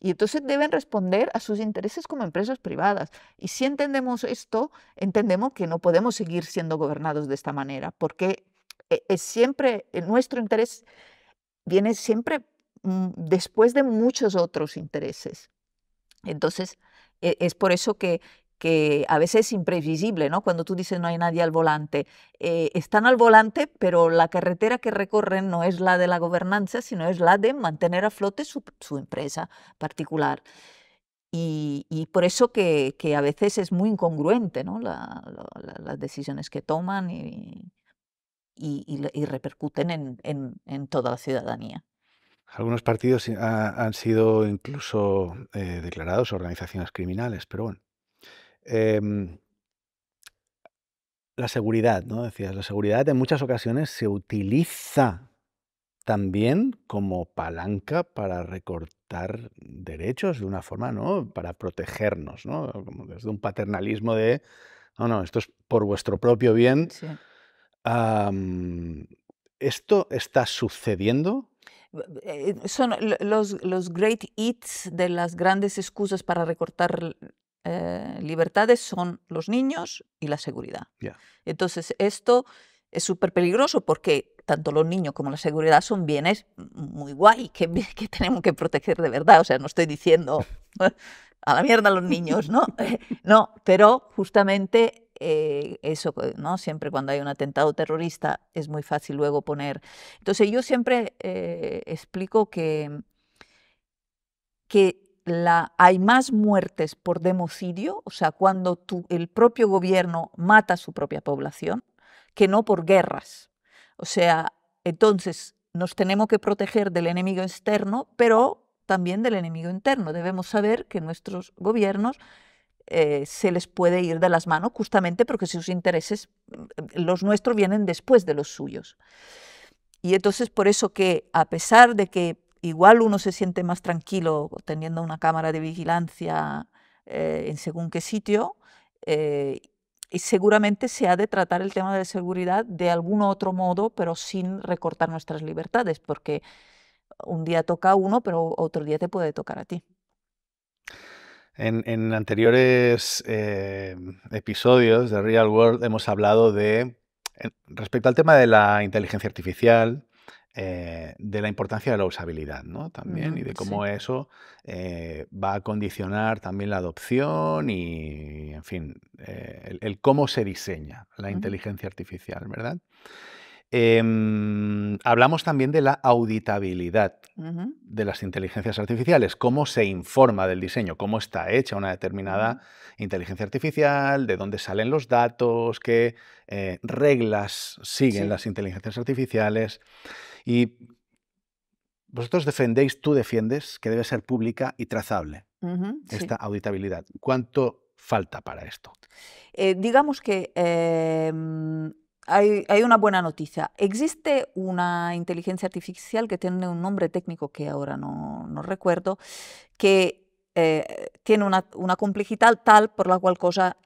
y entonces deben responder a sus intereses como empresas privadas. Y si entendemos esto, entendemos que no podemos seguir siendo gobernados de esta manera, porque e, es siempre eh, nuestro interés viene siempre mm, después de muchos otros intereses. Entonces, e, es por eso que que a veces es imprevisible, ¿no? Cuando tú dices no hay nadie al volante. Eh, están al volante, pero la carretera que recorren no es la de la gobernanza, sino es la de mantener a flote su, empresa particular. Y, por eso que, a veces es muy incongruente ¿no? las decisiones que toman y, repercuten en, toda la ciudadanía. Algunos partidos eh, han sido incluso eh, declarados organizaciones criminales, pero bueno, Em, la seguridad, ¿no? Decías, la seguridad en muchas ocasiones se utiliza también como palanca para recortar derechos de una forma, ¿no? Para protegernos, ¿no? desde un paternalismo de, no, no, esto es por vuestro propio bien. ¿Esto está sucediendo? Eh, eh, son los, los great hits de las grandes excusas para recortar eh, libertades son los niños y la seguridad. Entonces, esto es súper peligroso porque tanto los niños como la seguridad son bienes muy guay que, tenemos que proteger de verdad. O sea, no estoy diciendo <laughs> a la mierda los niños, ¿no? Eh, no, pero justamente eh, eso, ¿no? Siempre cuando hay un atentado terrorista es muy fácil luego poner. Entonces yo siempre explico que, que hay más muertes por democidio, o sea, cuando el propio gobierno mata a su propia población, que no por guerras. O sea, entonces nos tenemos que proteger del enemigo externo, pero también del enemigo interno. Debemos saber que nuestros gobiernos eh, se les puede ir de las manos justamente porque sus intereses, mm, los nuestros, vienen después de los suyos. Y entonces por eso que a pesar de que igual uno se siente más tranquilo teniendo una cámara de vigilancia eh, en según qué sitio. Eh, y seguramente se ha de tratar el tema de seguridad de algún otro modo, pero sin recortar nuestras libertades, porque un día toca a uno, pero otro día te puede tocar a ti. En, anteriores eh, episodios de Real World hemos hablado de, respecto al tema de la inteligencia artificial, eh, de la importancia de la usabilidad, ¿no? También, y de pues cómo eso eh, va a condicionar también la adopción y, en fin, eh, el, cómo se diseña la inteligencia artificial, ¿verdad? Em, hablamos también de la auditabilidad de las inteligencias artificiales, cómo se informa del diseño, cómo está hecha una determinada inteligencia artificial, de dónde salen los datos, qué reglas siguen las inteligencias artificiales. Y vosotros defendéis, tú defiendes que debe ser pública y trazable esta auditabilidad. ¿Cuánto falta para esto? Eh, digamos que em, hay, una buena noticia. Existe una inteligencia artificial que tiene un nombre técnico que ahora no, recuerdo, que eh, tiene una, una complejidad tal por la cual cosa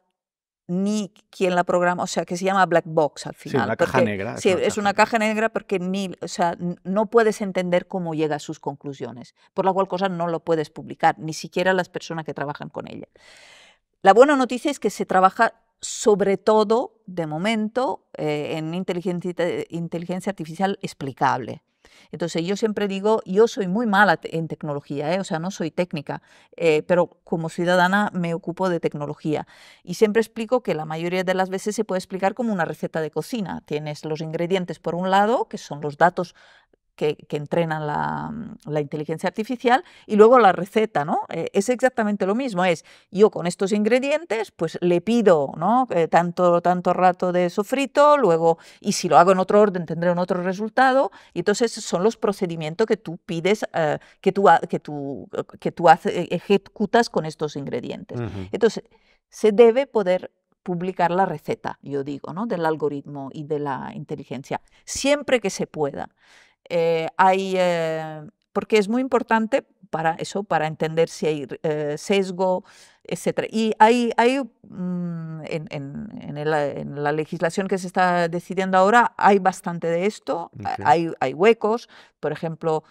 ni quien la programa, o sea, que se llama black box al final. Sí, una caja negra. Sí, es una, caja, negra, porque no puedes entender cómo llega a sus conclusiones, por la cual cosa no lo puedes publicar, ni siquiera las personas que trabajan con ella. La buena noticia es que se trabaja sobre todo, de momento, eh, en inteligencia, inteligencia artificial explicable. Entonces yo siempre digo, yo soy muy mala en tecnología, ¿eh? o sea, no soy técnica, eh, pero como ciudadana me ocupo de tecnología. Y siempre explico que la mayoría de las veces se puede explicar como una receta de cocina. Tienes los ingredientes por un lado, que son los datos que, entrenan mm, la, inteligencia artificial y luego la receta, ¿no? Eh, es exactamente lo mismo, es yo con estos ingredientes pues le pido, ¿no? Eh, tanto, tanto rato de sofrito, luego, y si lo hago en otro orden tendré un otro resultado, y entonces son los procedimientos que tú pides, eh, que tú, que tú, que tú ejecutas con estos ingredientes. Entonces, se debe poder publicar la receta, yo digo, ¿no? del algoritmo y de la inteligencia, siempre que se pueda. Eh, hay, eh, porque es muy importante para eso, para entender si hay eh, sesgo, etc. Y hay, hay mm, en, la legislación que se está decidiendo ahora, hay bastante de esto, hay, hay, huecos, por ejemplo,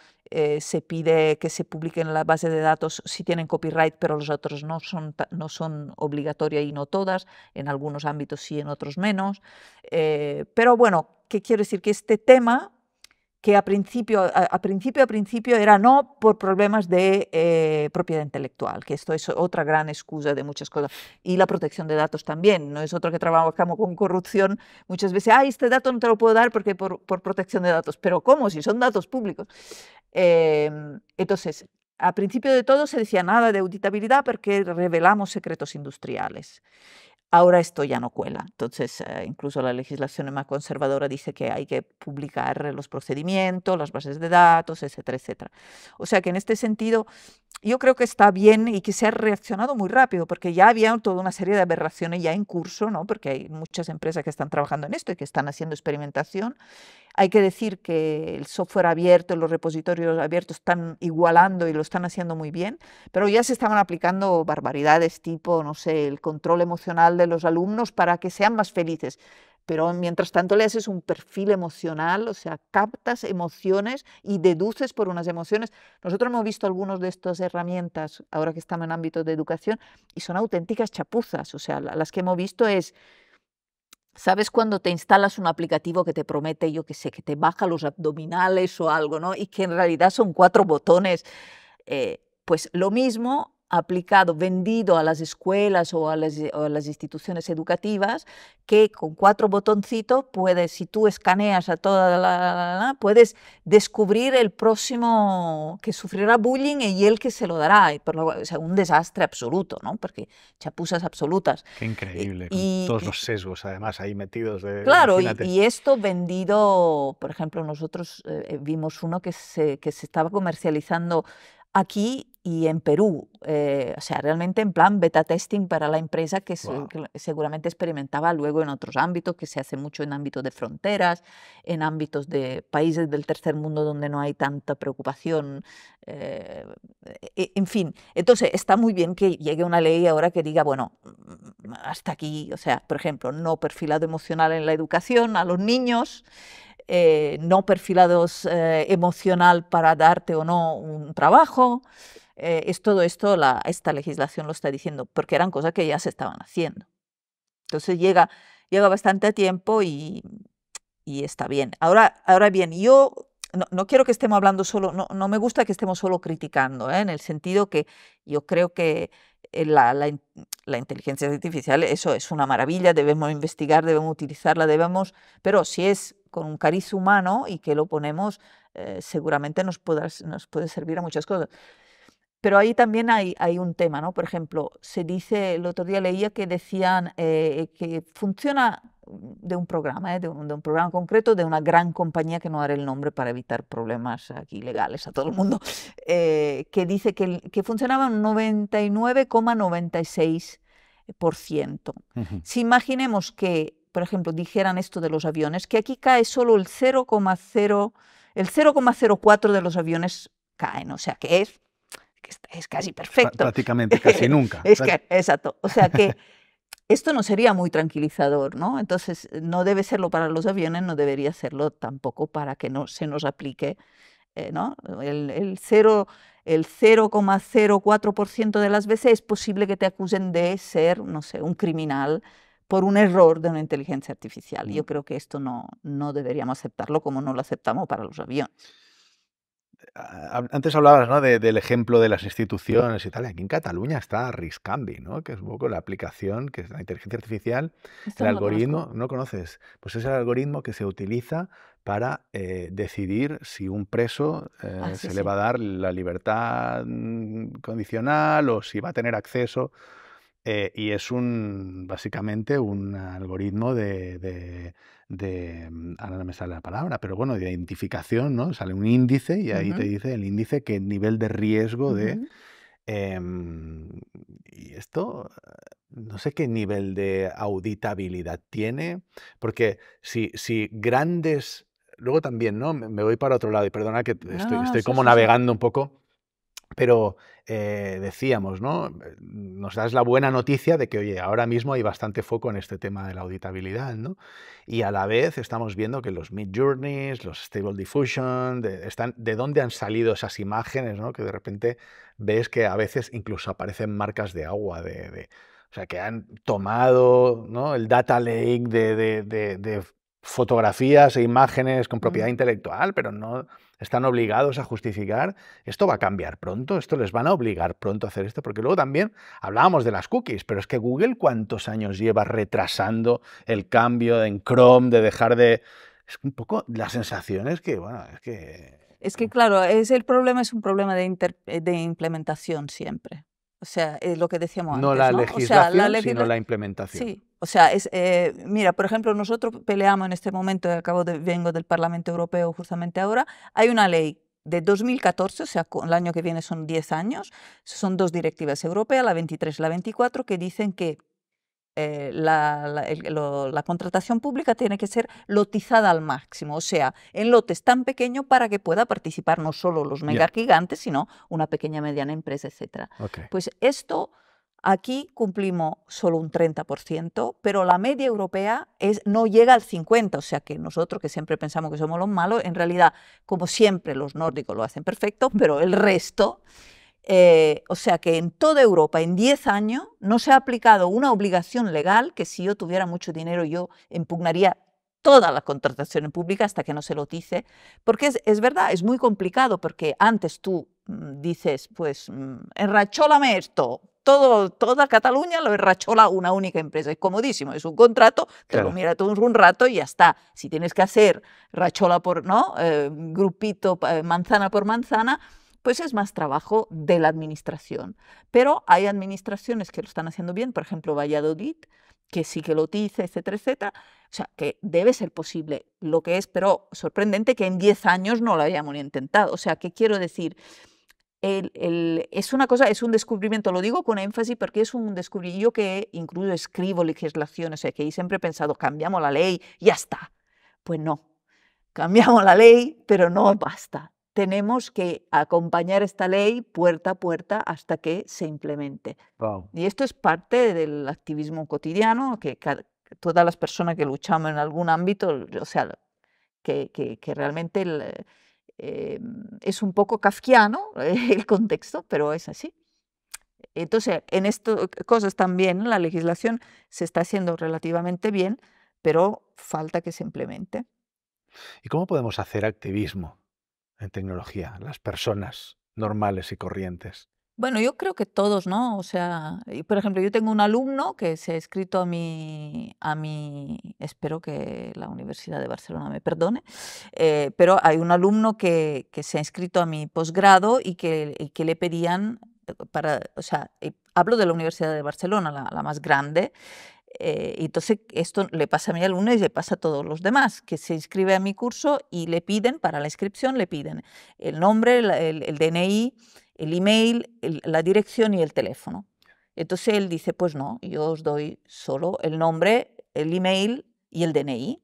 se pide que se publiquen en la base de datos si tienen copyright, pero los otros no son, no son y no todas, en algunos ámbitos sí, en otros menos. pero bueno, ¿qué quiero decir? Que este tema que a principio a, principio, a principio era no por problemas de eh, propiedad intelectual, que esto es otra gran excusa de muchas cosas. Y la protección de datos también, no es otro que trabajamos con corrupción muchas veces, ah, este dato no te lo puedo dar porque por, por protección de datos, pero ¿cómo? Si son datos públicos. Em, entonces, a principio de todo se decía nada de auditabilidad porque revelamos secretos industriales. Ahora esto ya no cuela. Entonces, eh, incluso la legislación más conservadora dice que hay que publicar los procedimientos, las bases de datos, etcétera, etcétera. O sea que en este sentido, yo creo que está bien y que se ha reaccionado muy rápido, porque ya había toda una serie de aberraciones ya en curso, ¿no? porque hay muchas empresas que están trabajando en esto y que están haciendo experimentación. Hay que decir que el software abierto, los repositorios abiertos están igualando y lo están haciendo muy bien, pero ya se estaban aplicando barbaridades tipo, no sé, el control emocional de los alumnos para que sean más felices pero mientras tanto le haces un perfil emocional, o sea, captas emociones y deduces por unas emociones. Nosotros hemos visto algunas de estas herramientas ahora que estamos en ámbito de educación y son auténticas chapuzas, o sea, las que hemos visto es... ¿Sabes cuando te instalas un aplicativo que te promete, yo qué sé, que te baja los abdominales o algo, ¿no? Y que en realidad son cuatro botones. Eh, pues lo mismo aplicado, vendido a las escuelas o a las, instituciones educativas, que con cuatro botoncitos puedes, si tú escaneas a toda la, puedes descubrir el próximo que sufrirá bullying y el que se lo dará. lo o sea, un desastre absoluto, ¿no? Porque chapuzas absolutas. Qué increíble, y, todos los sesgos además ahí metidos. claro, y, esto vendido, por ejemplo, nosotros eh, eh, vimos uno que se estaba comercializando aquí y en Perú, eh, o sea, realmente en plan beta testing para la empresa que, seguramente experimentaba luego en otros ámbitos, que se hace mucho en ámbitos de fronteras, en ámbitos de países del tercer mundo donde no hay tanta preocupación, eh, e, en fin. Entonces, está muy bien que llegue una ley ahora que diga, bueno, mm, mm, hasta aquí, o sea, por ejemplo, no perfilado emocional en la educación a los niños. Eh, no perfilados emocional para darte o no un trabajo, eh, es todo esto, esta legislación lo está diciendo, porque eran cosas que ya se estaban haciendo. Entonces llega, llega bastante tiempo y, está bien. Ahora, ahora bien, yo no, quiero que estemos hablando solo, no, me gusta que estemos solo criticando, ¿eh? en el sentido que yo creo que eh, la, la, inteligencia artificial, eso es una maravilla, debemos investigar, debemos utilizarla, debemos, pero si es con un cariz humano y que lo ponemos, seguramente nos, nos puede servir a muchas cosas. Pero ahí también hay, hay, un tema, ¿no? Por ejemplo, se dice, el otro día leía que decían eh, que funciona de un programa, ¿eh? de, un, programa concreto, de una gran compañía, que no haré el nombre para evitar problemas aquí legales a todo el mundo, <laughs> eh, que dice que, que funcionaba un 99,96%. Si imaginemos que, por ejemplo, dijeran esto de los aviones, que aquí cae solo el el 0,04 de los aviones caen, o sea que es es casi perfecto. Prácticamente, casi nunca. <laughs> es exacto. O sea que <laughs> esto no sería muy tranquilizador, ¿no? Entonces, no debe serlo para los aviones, no debería serlo tampoco para que no se nos aplique, eh, ¿no? El, el el 0,04% de las veces es posible que te acusen de ser, no sé, un criminal por un error de una inteligencia artificial. Mm. Yo creo que esto no, no deberíamos aceptarlo como no lo aceptamos para los aviones antes hablabas del ejemplo de las instituciones y tal. Aquí en Cataluña está Riscambi, ¿no? que es un poco la aplicación, que es la inteligencia artificial, el algoritmo, ¿no conoces? Pues es el algoritmo que se utiliza para eh, decidir si un preso ah, eh, se le va a dar la libertad mm, condicional o si va a tener acceso eh, y es un básicamente un algoritmo de, mm, ahora no me sale la palabra, pero bueno, de identificación, ¿no? Sale un índice y ahí te dice el índice qué nivel de riesgo de. Em, y esto no sé qué nivel de auditabilidad tiene, porque si, grandes. Luego también, ¿no? Me voy para otro lado y perdona que estoy, como navegando un poco pero eh, decíamos, ¿no? Eh, nos das la buena noticia de que, oye, ahora mismo hay bastante foco en este tema de la auditabilidad, ¿no? Y a la vez estamos viendo que los Mid Journeys, los Stable Diffusion, de, dónde han salido esas imágenes, ¿no? Que de repente ves que a veces incluso aparecen marcas de agua, de, o sea, que han tomado el data lake de, fotografías e imágenes con propiedad intelectual, pero no están obligados a justificar. Esto va a cambiar pronto, esto les van a obligar pronto a hacer esto, porque luego también hablábamos de las cookies, pero es que Google cuántos años lleva retrasando el cambio en Chrome, de dejar de... Es un poco la sensación es que, bueno, es que... Es que claro, es, el problema es un problema de eh, implementación siempre. O sea, es eh, lo que decíamos antes. ¿no? la legislación, sino la implementación. Sí. O sea, es, eh, mira, por ejemplo, nosotros peleamos en este momento, eh, acabo de, vengo del Parlamento Europeo justamente ahora, hay una ley de 2014, o sea, el año que viene son 10 años, son dos directivas europeas, la 23 y la 24, que dicen que eh, la, la, contratación pública tiene que ser lotizada al máximo, o sea, en lotes tan pequeños para que pueda participar no solo los mega gigantes, sino una pequeña mediana empresa, etc. Pues esto aquí cumplimos solo un 30%, pero la media europea es, no llega al 50%, o sea que nosotros que siempre pensamos que somos los malos, en realidad, como siempre, los nórdicos lo hacen perfecto, pero el resto... Eh, o sea que en toda Europa, en 10 años, no se ha aplicado una obligación legal que si yo tuviera mucho dinero yo impugnaría todas las contrataciones públicas hasta que no se lo dice, porque es, verdad, es muy complicado, porque antes tú mm, dices, pues, mmm, enrachólame esto, toda Cataluña lo enrachola una única empresa. Es comodísimo, es un contrato, te lo mira todo un rato y ya está. Si tienes que hacer rachola por, ¿no? Eh, grupito, eh, manzana por manzana, pues es más trabajo de la administración. Pero hay administraciones que lo están haciendo bien, por ejemplo Valladolid, que sí que lo dice, etcétera, etcétera. O sea, que debe ser posible lo que es, pero sorprendente que en 10 años no lo hayamos intentado. O sea, ¿qué quiero decir? es una cosa, es un descubrimiento, lo digo con énfasis porque es un descubrimiento, que incluso escribo legislación, o sea, que siempre he pensado, cambiamos la ley, ya está. Pues no, cambiamos la ley, pero no basta tenemos que acompañar esta ley puerta a puerta hasta que se implemente. Y esto es parte del activismo cotidiano, que todas las personas que luchamos en algún ámbito, o sea, que, realmente eh, mm, es un poco kafkiano <laughs> el contexto, pero es así. Entonces, en estas eh, cosas también la legislación se está haciendo relativamente bien, pero falta que se implemente. ¿Y cómo podemos hacer activismo en tecnología, las personas normales y corrientes? Bueno, yo creo que todos, ¿no? O sea, por ejemplo, yo tengo un alumno que se ha inscrito a mi, a mi espero que la Universidad de Barcelona me perdone, eh, pero hay un alumno que, se ha inscrito a mi posgrado y que, le pedían eh, para, o sea, hablo de la Universidad de Barcelona, la más grande, eh, entonces, esto le pasa a mi alumno y le pasa a todos los demás, que se inscribe a mi curso y le piden, para la inscripción, le piden el nombre, el, DNI, el email, la dirección y el teléfono. Entonces él dice, pues no, yo os doy solo el nombre, el email y el DNI.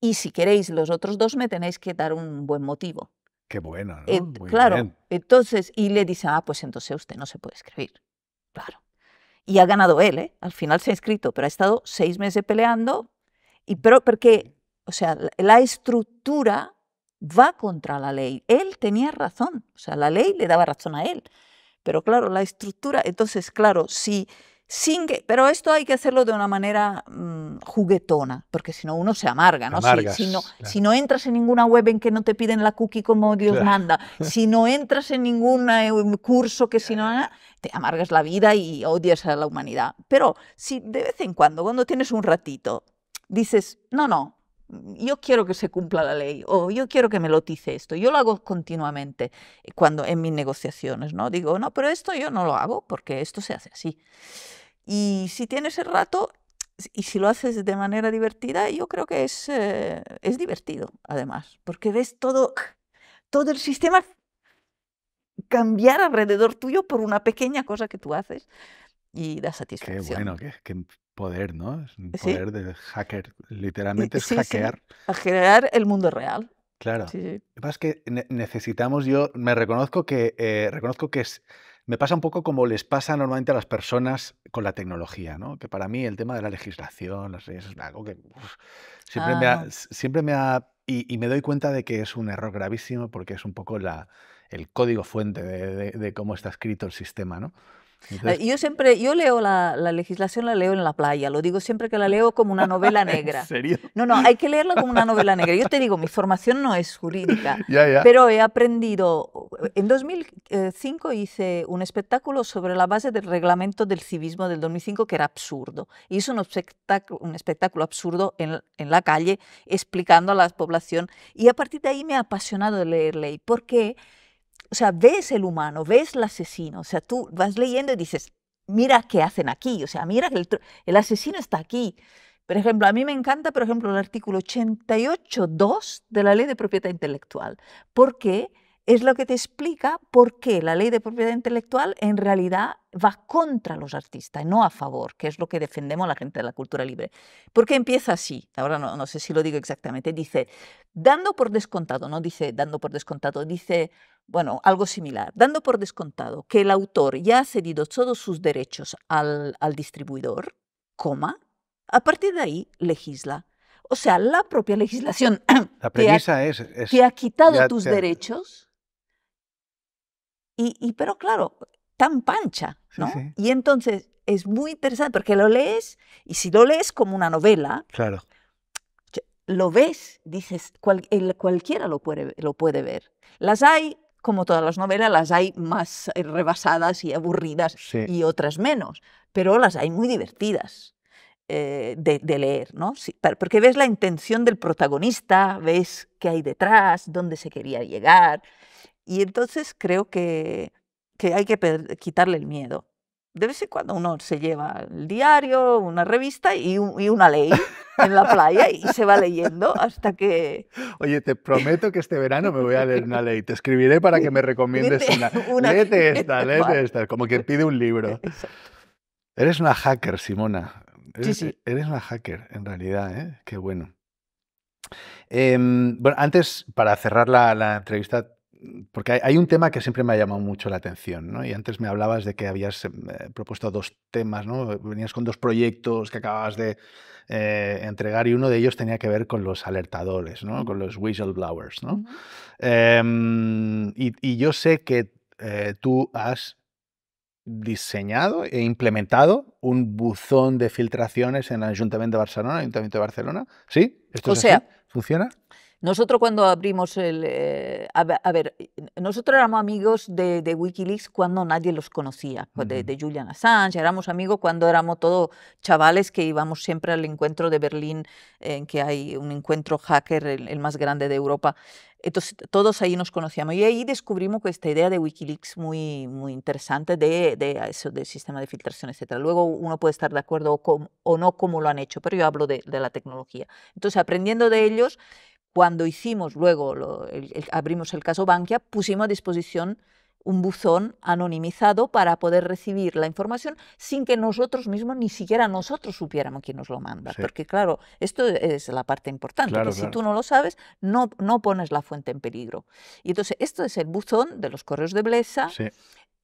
Y si queréis los otros dos, me tenéis que dar un buen motivo. Qué buena, ¿no? claro. Entonces, y le dice, ah, pues entonces usted no se puede escribir. Claro y ha ganado él, ¿eh? al final se ha inscrito, pero ha estado seis meses peleando, y pero porque, o sea, la estructura va contra la ley. Él tenía razón, o sea, la ley le daba razón a él, pero claro, la estructura, entonces, claro, si pero esto hay que hacerlo de una manera mm, juguetona, porque si no uno se amarga, ¿no? si, no si, no entras en ninguna web en que no te piden la cookie como Dios manda, <laughs> si no entras en ningún eh, curso que si no, te amargas la vida y odias a la humanidad. Pero si de vez en cuando, cuando tienes un ratito, dices, no, no, yo quiero que se cumpla la ley o yo quiero que me lotice esto. Yo lo hago continuamente eh, cuando en mis negociaciones, ¿no? Digo, no, pero esto yo no lo hago porque esto se hace así. Y si tienes el rato y si lo haces de manera divertida, yo creo que es, eh, es divertido, además, porque ves todo, todo el sistema cambiar alrededor tuyo por una pequeña cosa que tú haces y da satisfacción. Qué bueno, qué, poder, ¿no? Es un poder de hacker. Literalmente es hackear. A generar el mundo real. Claro. Lo que pasa es que necesitamos, yo me reconozco que, eh, reconozco que es, me pasa un poco como les pasa normalmente a las personas con la tecnología, ¿no? Que para mí el tema de la legislación, las leyes, es algo que siempre, me ha, ah. siempre me ha... Y, me doy cuenta de que es un error gravísimo porque es un poco la, el código fuente de, cómo está escrito el sistema, ¿no? Eh, yo siempre, yo leo la, legislación, la leo en la playa, lo digo siempre que la leo como una novela <laughs> negra. ¿En serio? No, no, hay que leerla como una novela negra. Yo te digo, mi formación no es jurídica, <laughs> pero he aprendido, en 2005 eh, hice un espectáculo sobre la base del reglamento del civismo del 2005 que era absurdo. Hice un espectáculo, un espectáculo absurdo en, la calle explicando a la población y a partir de ahí me ha apasionado leer ley. ¿Por qué? Porque o sea, ves el humano, ves el asesino, o sea, tú vas leyendo y dices, mira qué hacen aquí, o sea, mira que el, asesino está aquí. Por ejemplo, a mí me encanta, por ejemplo, el artículo 88.2 de la ley de propiedad intelectual, porque es lo que te explica por qué la ley de propiedad intelectual en realidad va contra los artistas no a favor, que es lo que defendemos la gente de la cultura libre. Porque empieza así, ahora no sé si lo digo exactamente, dice, dando por descontado, no dice dando por descontado, dice bueno, algo similar, dando por descontado que el autor ya ha cedido todos sus derechos al, distribuidor, coma, a partir de ahí legisla. O sea, la propia legislación <clears throat> la premisa ha, es, ha quitado tus derechos, y, pero claro, tan pancha, ¿no? Y entonces es muy interesante porque lo lees, y si lo lees como una novela, claro. lo ves, dices, cualquiera lo puede, lo puede ver. Las hay como todas las novelas, las hay más eh, rebasadas y aburridas y otras menos, pero las hay muy divertidas. Eh, de, leer, ¿no? porque ves la intención del protagonista, ves qué hay detrás, dónde se quería llegar, y entonces creo que, que hay que quitarle el miedo de vez cuando uno se lleva el diario, una revista y, una ley en la playa y se va leyendo hasta que... Oye, te prometo que este verano me voy a leer una ley. Te escribiré para que me recomiendes una. una... esta, léete esta, como que pide un libro. Eres una hacker, Simona. Eres, sí, una hacker, en realidad, ¿eh? Qué bueno. Em, bueno, antes, para cerrar la entrevista, porque hay, un tema que siempre me ha llamado mucho la atención, ¿no? Y antes me hablabas de que habías eh, eh, propuesto dos temas, ¿no? Eh, venías con dos proyectos que acababas de entregar y uno de ellos tenía que ver con los alertadores, ¿no? Con los whistleblowers, ¿no? Em, y, yo sé que tú has diseñado e implementado un buzón de filtraciones en el Ayuntamiento de Barcelona, Ayuntamiento de Barcelona, ¿sí? ¿Esto o es sea, ¿Funciona? Nosotros cuando abrimos el... Eh, a, ver, eh, nosotros éramos amigos de, Wikileaks cuando nadie los conocía, pues, de, Julian Assange, éramos amigos cuando éramos todos chavales que íbamos siempre al encuentro de Berlín, en que hay un encuentro hacker, el, más grande de Europa. Entonces, todos ahí nos conocíamos y ahí descubrimos esta idea de Wikileaks muy, muy interesante de, de eso, del sistema de filtración, etc. Luego uno puede estar de acuerdo o, o no cómo lo han hecho, pero yo hablo de, de, la tecnología. Entonces, aprendiendo de ellos, cuando hicimos luego, abrimos el caso Bankia, pusimos a disposición un buzón anonimizado para poder recibir la información sin que nosotros mismos, ni siquiera nosotros supiéramos quién nos lo manda. Porque claro, esto es la parte importante, que si tú no lo sabes, no, no pones la fuente en peligro. Y entonces, esto es el buzón de los correos de Blesa.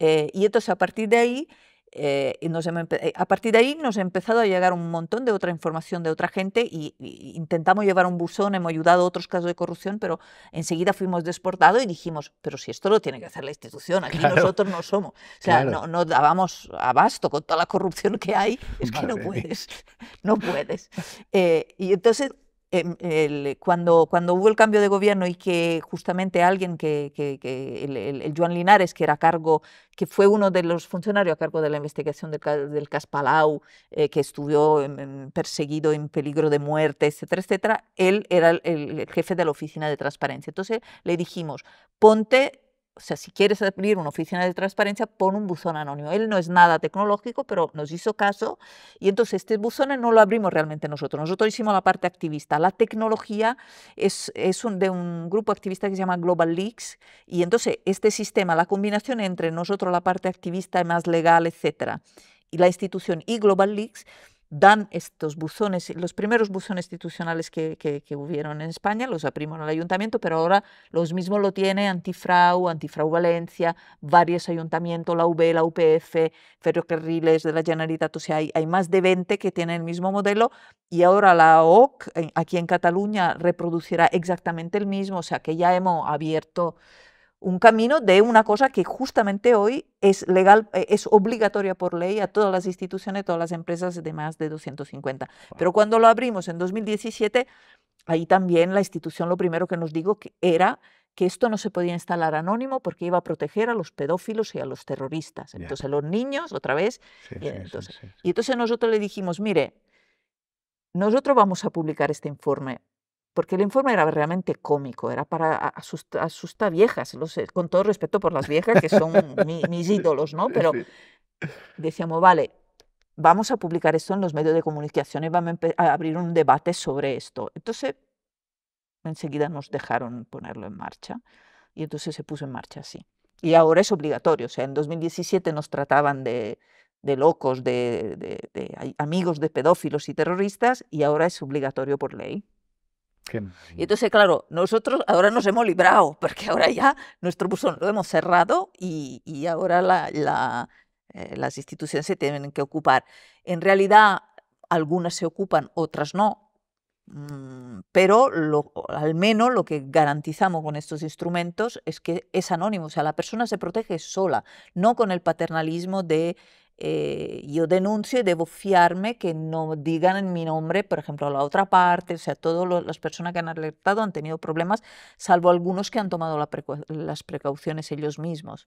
Eh, y entonces, a partir de ahí, eh, eh, a partir de ahí nos ha empezado a llegar un montón de otra información de otra gente y, intentamos llevar un buzón, hemos ayudado a otros casos de corrupción, pero enseguida fuimos desportados y dijimos, pero si esto lo tiene que hacer la institución, aquí nosotros no somos. O sea, no, no, dábamos abasto con toda la corrupción que hay, <laughs> es que no puedes, no puedes. Eh, y entonces Em, el, cuando, cuando hubo el cambio de gobierno y que justamente alguien que, que, el, el, Joan Linares, que era cargo, que fue uno de los funcionarios a cargo de la investigación del, Caspalau, eh, que estuvo perseguido en peligro de muerte, etcétera, etcétera, él era el jefe de la oficina de transparencia. Entonces le dijimos, ponte o sea, si quieres abrir una oficina de transparencia, pon un buzón anónimo. Él no es nada tecnológico, pero nos hizo caso y entonces este buzón no lo abrimos realmente nosotros. Nosotros hicimos la parte activista. La tecnología es, es un, de un grupo activista que se llama Global Leaks y entonces este sistema, la combinación entre nosotros la parte activista más legal, etcétera, y la institución y Global Leaks, dan estos buzones, los primeros buzones institucionales que, que, hubieron en España, los en el ayuntamiento, pero ahora los mismos lo tiene Antifrau, Antifrau Valencia, varios ayuntamientos, la UB, la UPF, Ferrocarriles de la Generalitat, o sea, hay, hay más de 20 que tienen el mismo modelo y ahora la OC aquí en Cataluña reproducirá exactamente el mismo, o sea, que ya hemos abierto un camino de una cosa que justamente hoy es legal, eh, es obligatoria por ley a todas las instituciones, todas las empresas de más de 250. Pero cuando lo abrimos en 2017, ahí también la institución lo primero que nos dijo que era que esto no se podía instalar anónimo porque iba a proteger a los pedófilos y a los terroristas. Entonces, los niños, otra vez. Eh, entonces, y entonces nosotros le dijimos, mire, nosotros vamos a publicar este informe porque el informe era realmente cómico, era para asustar asusta viejas, con todo respeto por las viejas que son mis <laughs> ídolos, ¿no? Pero decíamos, vale, vamos a publicar esto en los medios de comunicación y vamos a abrir un debate sobre esto. Entonces, enseguida nos dejaron ponerlo en marcha y entonces se puso en marcha así. Y ahora es obligatorio, o sea, en 2017 nos trataban de, locos, de, de amigos de pedófilos y terroristas y ahora es obligatorio por ley. Y entonces, claro, nosotros ahora nos hemos librado, <laughs> porque ahora ya nuestro buzón lo hemos cerrado y, y ahora la, eh, las instituciones se tienen que ocupar. En realidad, algunas se ocupan, otras no, mm, pero al menos lo que garantizamos con estos instrumentos es que es anónimo, o sea, la persona se protege sola, no con el paternalismo de eh, yo denuncio y debo fiarme que no digan en mi nombre, por ejemplo, a la otra parte, o sea, todas las personas que han alertado han tenido problemas, salvo algunos que han tomado las precauciones ellos mismos.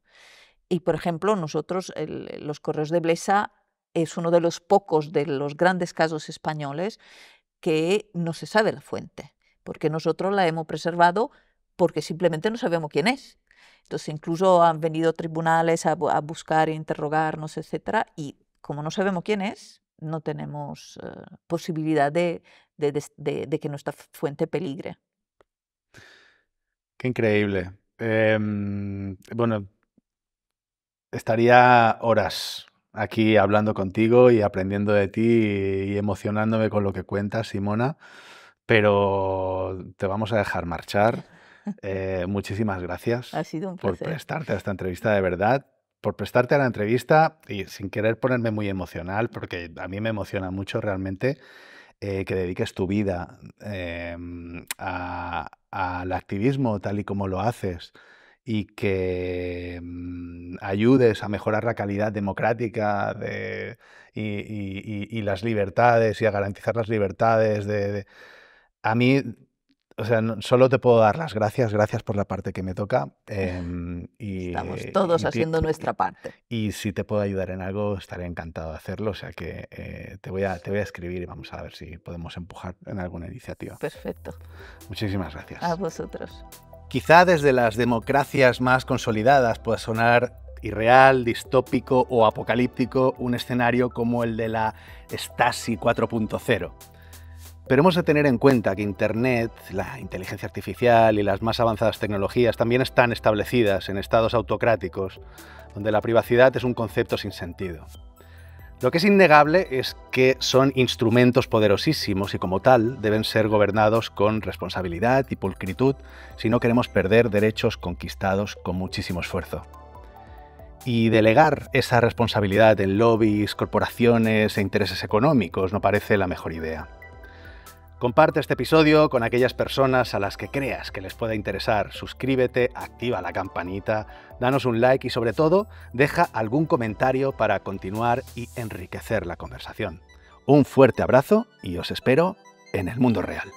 Y, por ejemplo, nosotros, los correos de Blesa es uno de los pocos de los grandes casos españoles que no se sabe la fuente, porque nosotros la hemos preservado porque simplemente no sabemos quién es. Entonces, incluso han venido tribunales a, buscar buscar, e interrogarnos, etcétera, y como no sabemos quién es, no tenemos eh, posibilidad de, que nuestra fuente peligre. Qué increíble. Em, bueno, estaría horas aquí hablando contigo y aprendiendo de ti y emocionándome con lo que cuentas, Simona, pero te vamos a dejar marchar. Eh, muchísimas gracias por prestarte a esta entrevista de verdad, por prestarte a la entrevista y sin querer ponerme muy emocional, porque a mí me emociona mucho realmente eh, que dediques tu vida em, al activismo tal y como lo haces y que em, ayudes a mejorar la calidad democrática y, las libertades y a garantizar las libertades a mí o sea, solo te puedo dar las gracias, gracias por la parte que me toca. Em, y, Estamos todos haciendo nuestra parte. Y si te puedo ayudar en algo, estaré encantado de hacerlo. O sea que eh, te, voy a, te voy a escribir y vamos a ver si podemos empujar en alguna iniciativa. Perfecto. Muchísimas gracias. A vosotros. Quizá desde las democracias más consolidadas pueda sonar irreal, distópico o apocalíptico un escenario como el de la Stasi 4.0 pero hemos de tener en cuenta que Internet, la inteligencia artificial y las más avanzadas tecnologías también están establecidas en estados autocráticos, donde la privacidad es un concepto sin sentido. Lo que es innegable es que son instrumentos poderosísimos y como tal deben ser gobernados con responsabilidad y pulcritud si no queremos perder derechos conquistados con muchísimo esfuerzo. Y delegar esa responsabilidad en lobbies, corporaciones e intereses económicos no parece la mejor idea. Comparte este episodio con aquellas personas a las que creas que les pueda interesar. Suscríbete, activa la campanita, danos un like y sobre todo deja algún comentario para continuar y enriquecer la conversación. Un fuerte abrazo y os espero en el mundo real.